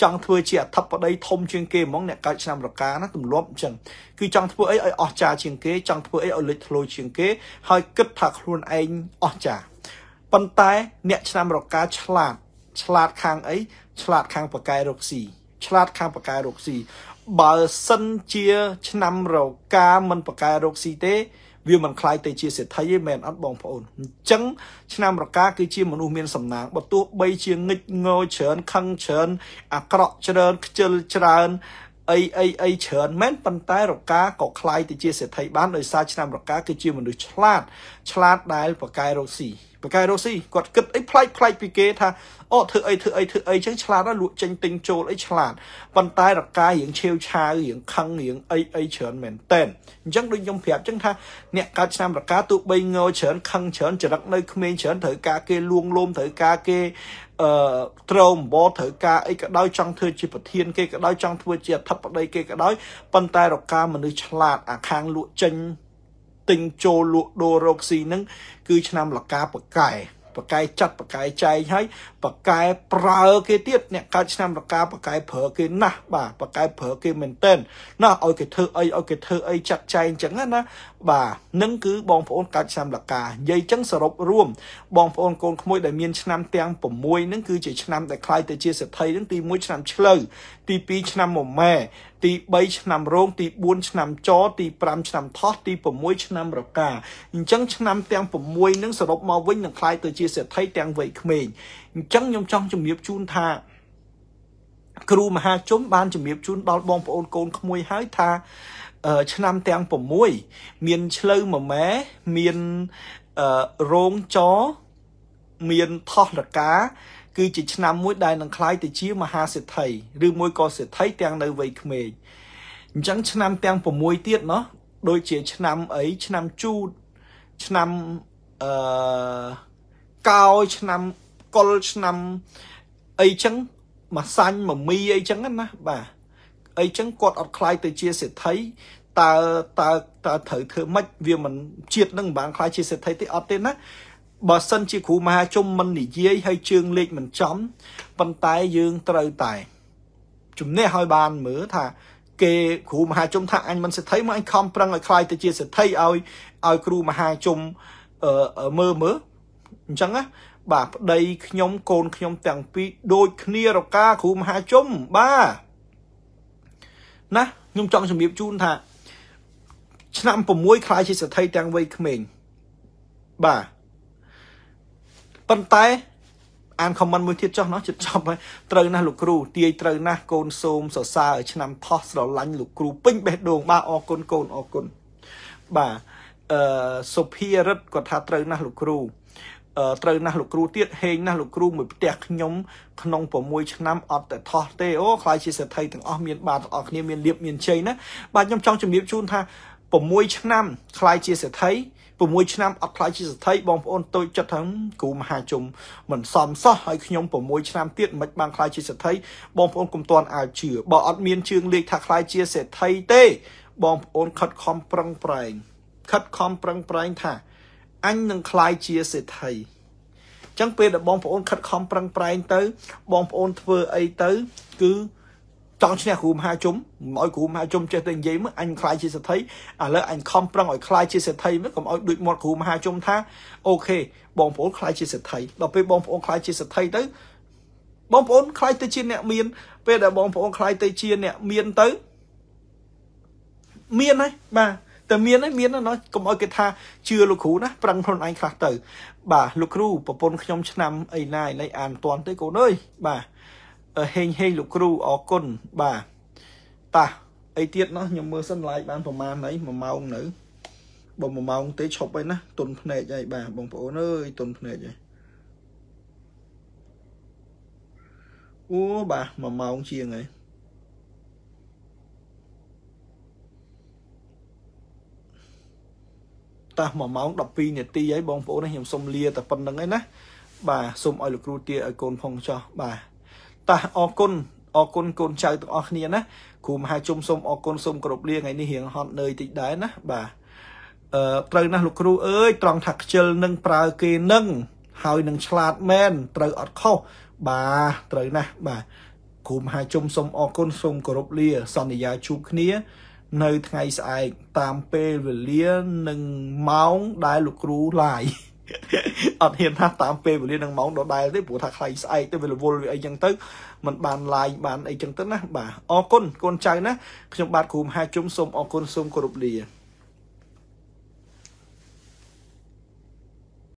ចង់ធ្វើជាអធិបតីធំជាងគេហ្មងអ្នកកើតឆ្នាំរកាណាទម្លាប់អញ្ចឹងគឺចង់ធ្វើអីឲ្យអស្ចារ្យជាងគេចង់ធ្វើអីឲ្យលេចធ្លោជាងគេ ហើយ គិតថាខ្លួនឯងអស្ចារ្យប៉ុន្តែ អ្នក ឆ្នាំរកាឆ្លាតឆ្លាតខាងអីឆ្លាតខាងប៉កែរកស៊ីឆ្លាតខាងប៉កែរកស៊ីបើសិនជា ឆ្នាំរកាមិនប៉កែរកស៊ីទេវាមិនខ្លាយទៅជាសេដ្ឋីទេមែនអត់បងប្អូនអញ្ចឹងឆ្នាំរកាគឺជាមនុស្សមានសំណាងបើទោះបី ជាងិចងោច្រើនខឹងច្រើន អាក្រក់ច្រើនខ្ជិលច្រើនអីអីអីច្រើនមែនប៉ុន្តែរកាក៏คล้ายទៅជាសេដ្ឋីបានដោយសារឆ្នាំរកាគឺជាមនុស្សឆ្លាតឆ្លាតដែលប្រកែរកស៊ីបកែរ៉ូស៊ីគាត់គិតអីប្លែកប្លែកពីគេថាអូធ្វើអីធ្វើអីធ្វើអីចឹងឆ្លាតណាស់លក់ចេញទិញចូលអីឆ្លាតប៉ុន្តែរកាយរៀងឆាវឆាវរៀងខឹងរៀងអីអីច្រើនមែនតែនអញ្ចឹងដូចខ្ញុំប្រាប់ចឹងថាអ្នកកើតឆ្នាំរកាទោះបីងើច្រើនខឹងច្រើនចរិតនៅក្មេងច្រើនត្រូវការគេលួងលោមត្រូវការគេអឺត្រោមបបត្រូវការអីក៏ដោយចង់ធ្វើជាប្រធានគេក៏ដោយចង់ធ្វើជាអធិបតីគេក៏ដោយប៉ុន្តែរកាមនុស្សឆ្លាតអាខាងលក់ចេញទិញចូលលក់ដូររកស៊ីហ្នឹងគឺឆ្នាំលកាប៉កែប៉កែចាត់ប៉កែចែកហើយប៉កែប្រើគេទៀតអ្នកកើតឆ្នាំលកាប៉កែប្រើគេណាស់បាទប៉កែប្រើគេមែនតើណាឲ្យគេធ្វើអីឲ្យគេធ្វើអីចាត់ចែងអញ្ចឹងណា បាទនឹងគឺ បងប្អូនកើតឆ្នាំលកានិយាយអញ្ចឹងសរុបរួមបងប្អូនកូនក្មួយដែលមានឆ្នាំទាំង6ហ្នឹងគឺជាឆ្នាំដែលคล้ายទៅជាសទ្ធិហ្នឹងទី1ឆ្នាំឆ្លូវទី2ឆ្នាំមមែទី3ឆ្នាំរោងទី4ឆ្នាំចទី5ឆ្នាំថោះទី6ឆ្នាំរកាអញ្ចឹងឆ្នាំទាំង6នឹងសរុបមកវិញនឹងคล้ายទៅជាសេដ្ឋីទាំងវ័យក្មេងអញ្ចឹងខ្ញុំចង់ជំរាបជូនថាគ្រូមហាជុំបានជំរាបជូនដល់បងប្អូនកូនក្មួយហើយថាឆ្នាំទាំង6មានឆ្លូវមួយម៉ែមានរោងចមានថោះរកាគឺជាឆ្នាំមួយដែលនឹងคล้ายទៅជាមហាសិទ្ធិឬមួយក៏សិទ្ធិទាំងនៅវ័យក្មេងអញ្ចឹងឆ្នាំ ទាំង6ទៀតណោះដូចជា ឆ្នាំអីឆ្នាំជូតឆ្នាំអឺកោឆ្នាំកុលឆ្នាំអីចឹងមកសាញ់មកមីអីចឹងណាបាទអីចឹងគាត់អត់ខ្លាយទៅជាសិទ្ធិតើតើតើត្រូវធ្វើម៉េចវាមិនជាតិនឹងមិនបានខ្លាយជាសិទ្ធិទេអត់ទេណាបើសិនជាគ្រូមហាជុំមិននិយាយហើយជើងលេខមិនចំប៉ុន្តែយើងត្រូវតែជំនះឲ្យបានមើលថាគេគ្រូមហាជុំថាអញមិនសិទ្ធិមកអញខំប្រឹងឲ្យខ្លាយទៅជាសិទ្ធិឲ្យឲ្យគ្រូមហាជុំមើលមើលអញ្ចឹងណាបាទប្តីខ្ញុំ កូនខ្ញុំទាំងពីរដូច គ្នារកាគ្រូមហាជុំបាទណាខ្ញុំចង់ជម្រាបជូនថា ឆ្នាំ6ខ្លាយជាសិទ្ធិទាំងវ័យក្មេងបាទប៉ុន្តែអានខមមិនមួយទៀតចុះណោះចិត្តចប់ហើយត្រូវណាស់លោកគ្រូទាយត្រូវណាស់កូនសូមសរសើរឲ្យឆ្នាំផុសស្រឡាញ់លោកគ្រូពេញបេះដូងបាទអរគុណកូនអរគុណបាទអឺសុភារិទ្ធគាត់ថាត្រូវណាស់លោកគ្រូអឺត្រូវណាស់លោកគ្រូទៀតហេងណាស់លោកគ្រូមួយផ្ទះខ្ញុំ ក្នុង6ឆ្នាំអត់តែថោះទេអូខ្លាចជាសេដ្ឋីទាំងអស់មានបាទទាំងអស់គ្នាមានលៀបមានជ័យណាបាទខ្ញុំចង់ជម្រាបជូនថា6ឆ្នាំខ្លាចជាសេដ្ឋី6ឆ្នាំអត់ខ្លាចជាស្ថិបងប្អូនតូចចិត្តហ្នឹងគ្រូមហាជុំមិនសមសោះហើយខ្ញុំ6ឆ្នាំទៀតមិនបានខ្លាចជាស្ថិបងប្អូនកុំទាន់អាចជឿបើអត់មានជើងលេខថាខ្លាចជាសេដ្ឋីទេបងប្អូនខិតខំប្រឹងប្រែងខិតខំប្រឹងប្រែងថាអញនឹងខ្លាយជាសេដ្ឋីចឹងពេលដែលបងប្អូនខិតខំប្រឹងប្រែងទៅ បងប្អូនធ្វើអីទៅគឺចង់ឈ្នះគ្រូមហាជុំឲ្យគ្រូមហាជុំចេះតែនិយាយមកអញខ្លាយជាសេដ្ឋីឥឡូវអញខំប្រឹងឲ្យខ្លាយជាសេដ្ឋីមកកុំឲ្យដូចមាត់គ្រូមហាជុំថាអូខេបងប្អូនខ្លាយជាសេដ្ឋីដល់ពេលបងប្អូនខ្លាយជាសេដ្ឋីទៅ បងប្អូនខ្លាយទៅជាអ្នកមាន ពេលដែលបងប្អូនខ្លាយទៅជាអ្នកមានទៅមានហើយបាទតែមានហើយមានណាកុំឲ្យគេថាជឿលោកគ្រូណាប្រឹងខ្លួនឯងខ្លះទៅ បាទលោកគ្រូប្រពន្ធខ្ញុំឆ្នាំអីណាឥឡូវអានមិនតាន់ទេកូនអើយបាទហេងហេងលោកគ្រូអរគុណបាទតាអីទៀតណោះខ្ញុំមើលសិន live បានប្រហែលអី1ម៉ោងនៅបើ1ម៉ោង ទេឈប់ហើយណាទុនភ្នែកហើយបាទបងប្អូនអើយទុនភ្នែកហើយអូបាទ1ម៉ោងជាងហើយតាស់1ម៉ោង12នាទីហើយបងប្អូនខ្ញុំសុំលាតែប៉ុណ្្នឹងឯណាបាទសូមឲ្យលោកគ្រូទាឲ្យកូនផងចោះបាទតាអរគុណអរគុណកូនចៅទាំងអស់គ្នាណាគ្រូមហាជុំសូមអរគុណសូមគោរពលាថ្ងៃនេះរៀងហត់នឿយតិចដែរណាបាទអឺត្រូវណាស់លោកគ្រូអើយ ត្រង់ថាខ្ជិលនឹងប្រើគេនឹងហើយនឹងឆ្លាតមែនត្រូវអត់ខុសបាទត្រូវណាស់បាទគ្រូមហាជុំសូមអរគុណសូមគោរពលា សន្យាជួបគ្នានៅថ្ងៃស្អែកតាមពេលវេលានិងម៉ោងដែលលោកគ្រូឡាយអត់ហ៊ានថាតាមពេលវេលានឹងម៉ោងដដែលទេព្រោះថាខ្លៃស្អែកទៅវារវល់វាអីចឹងទៅมันបានឡាយបានអីចឹងទៅណាបាទអរគុណកូនចៅណាខ្ញុំបាទគ្រូមហាជុំសូមអរគុណសូមគោរពលា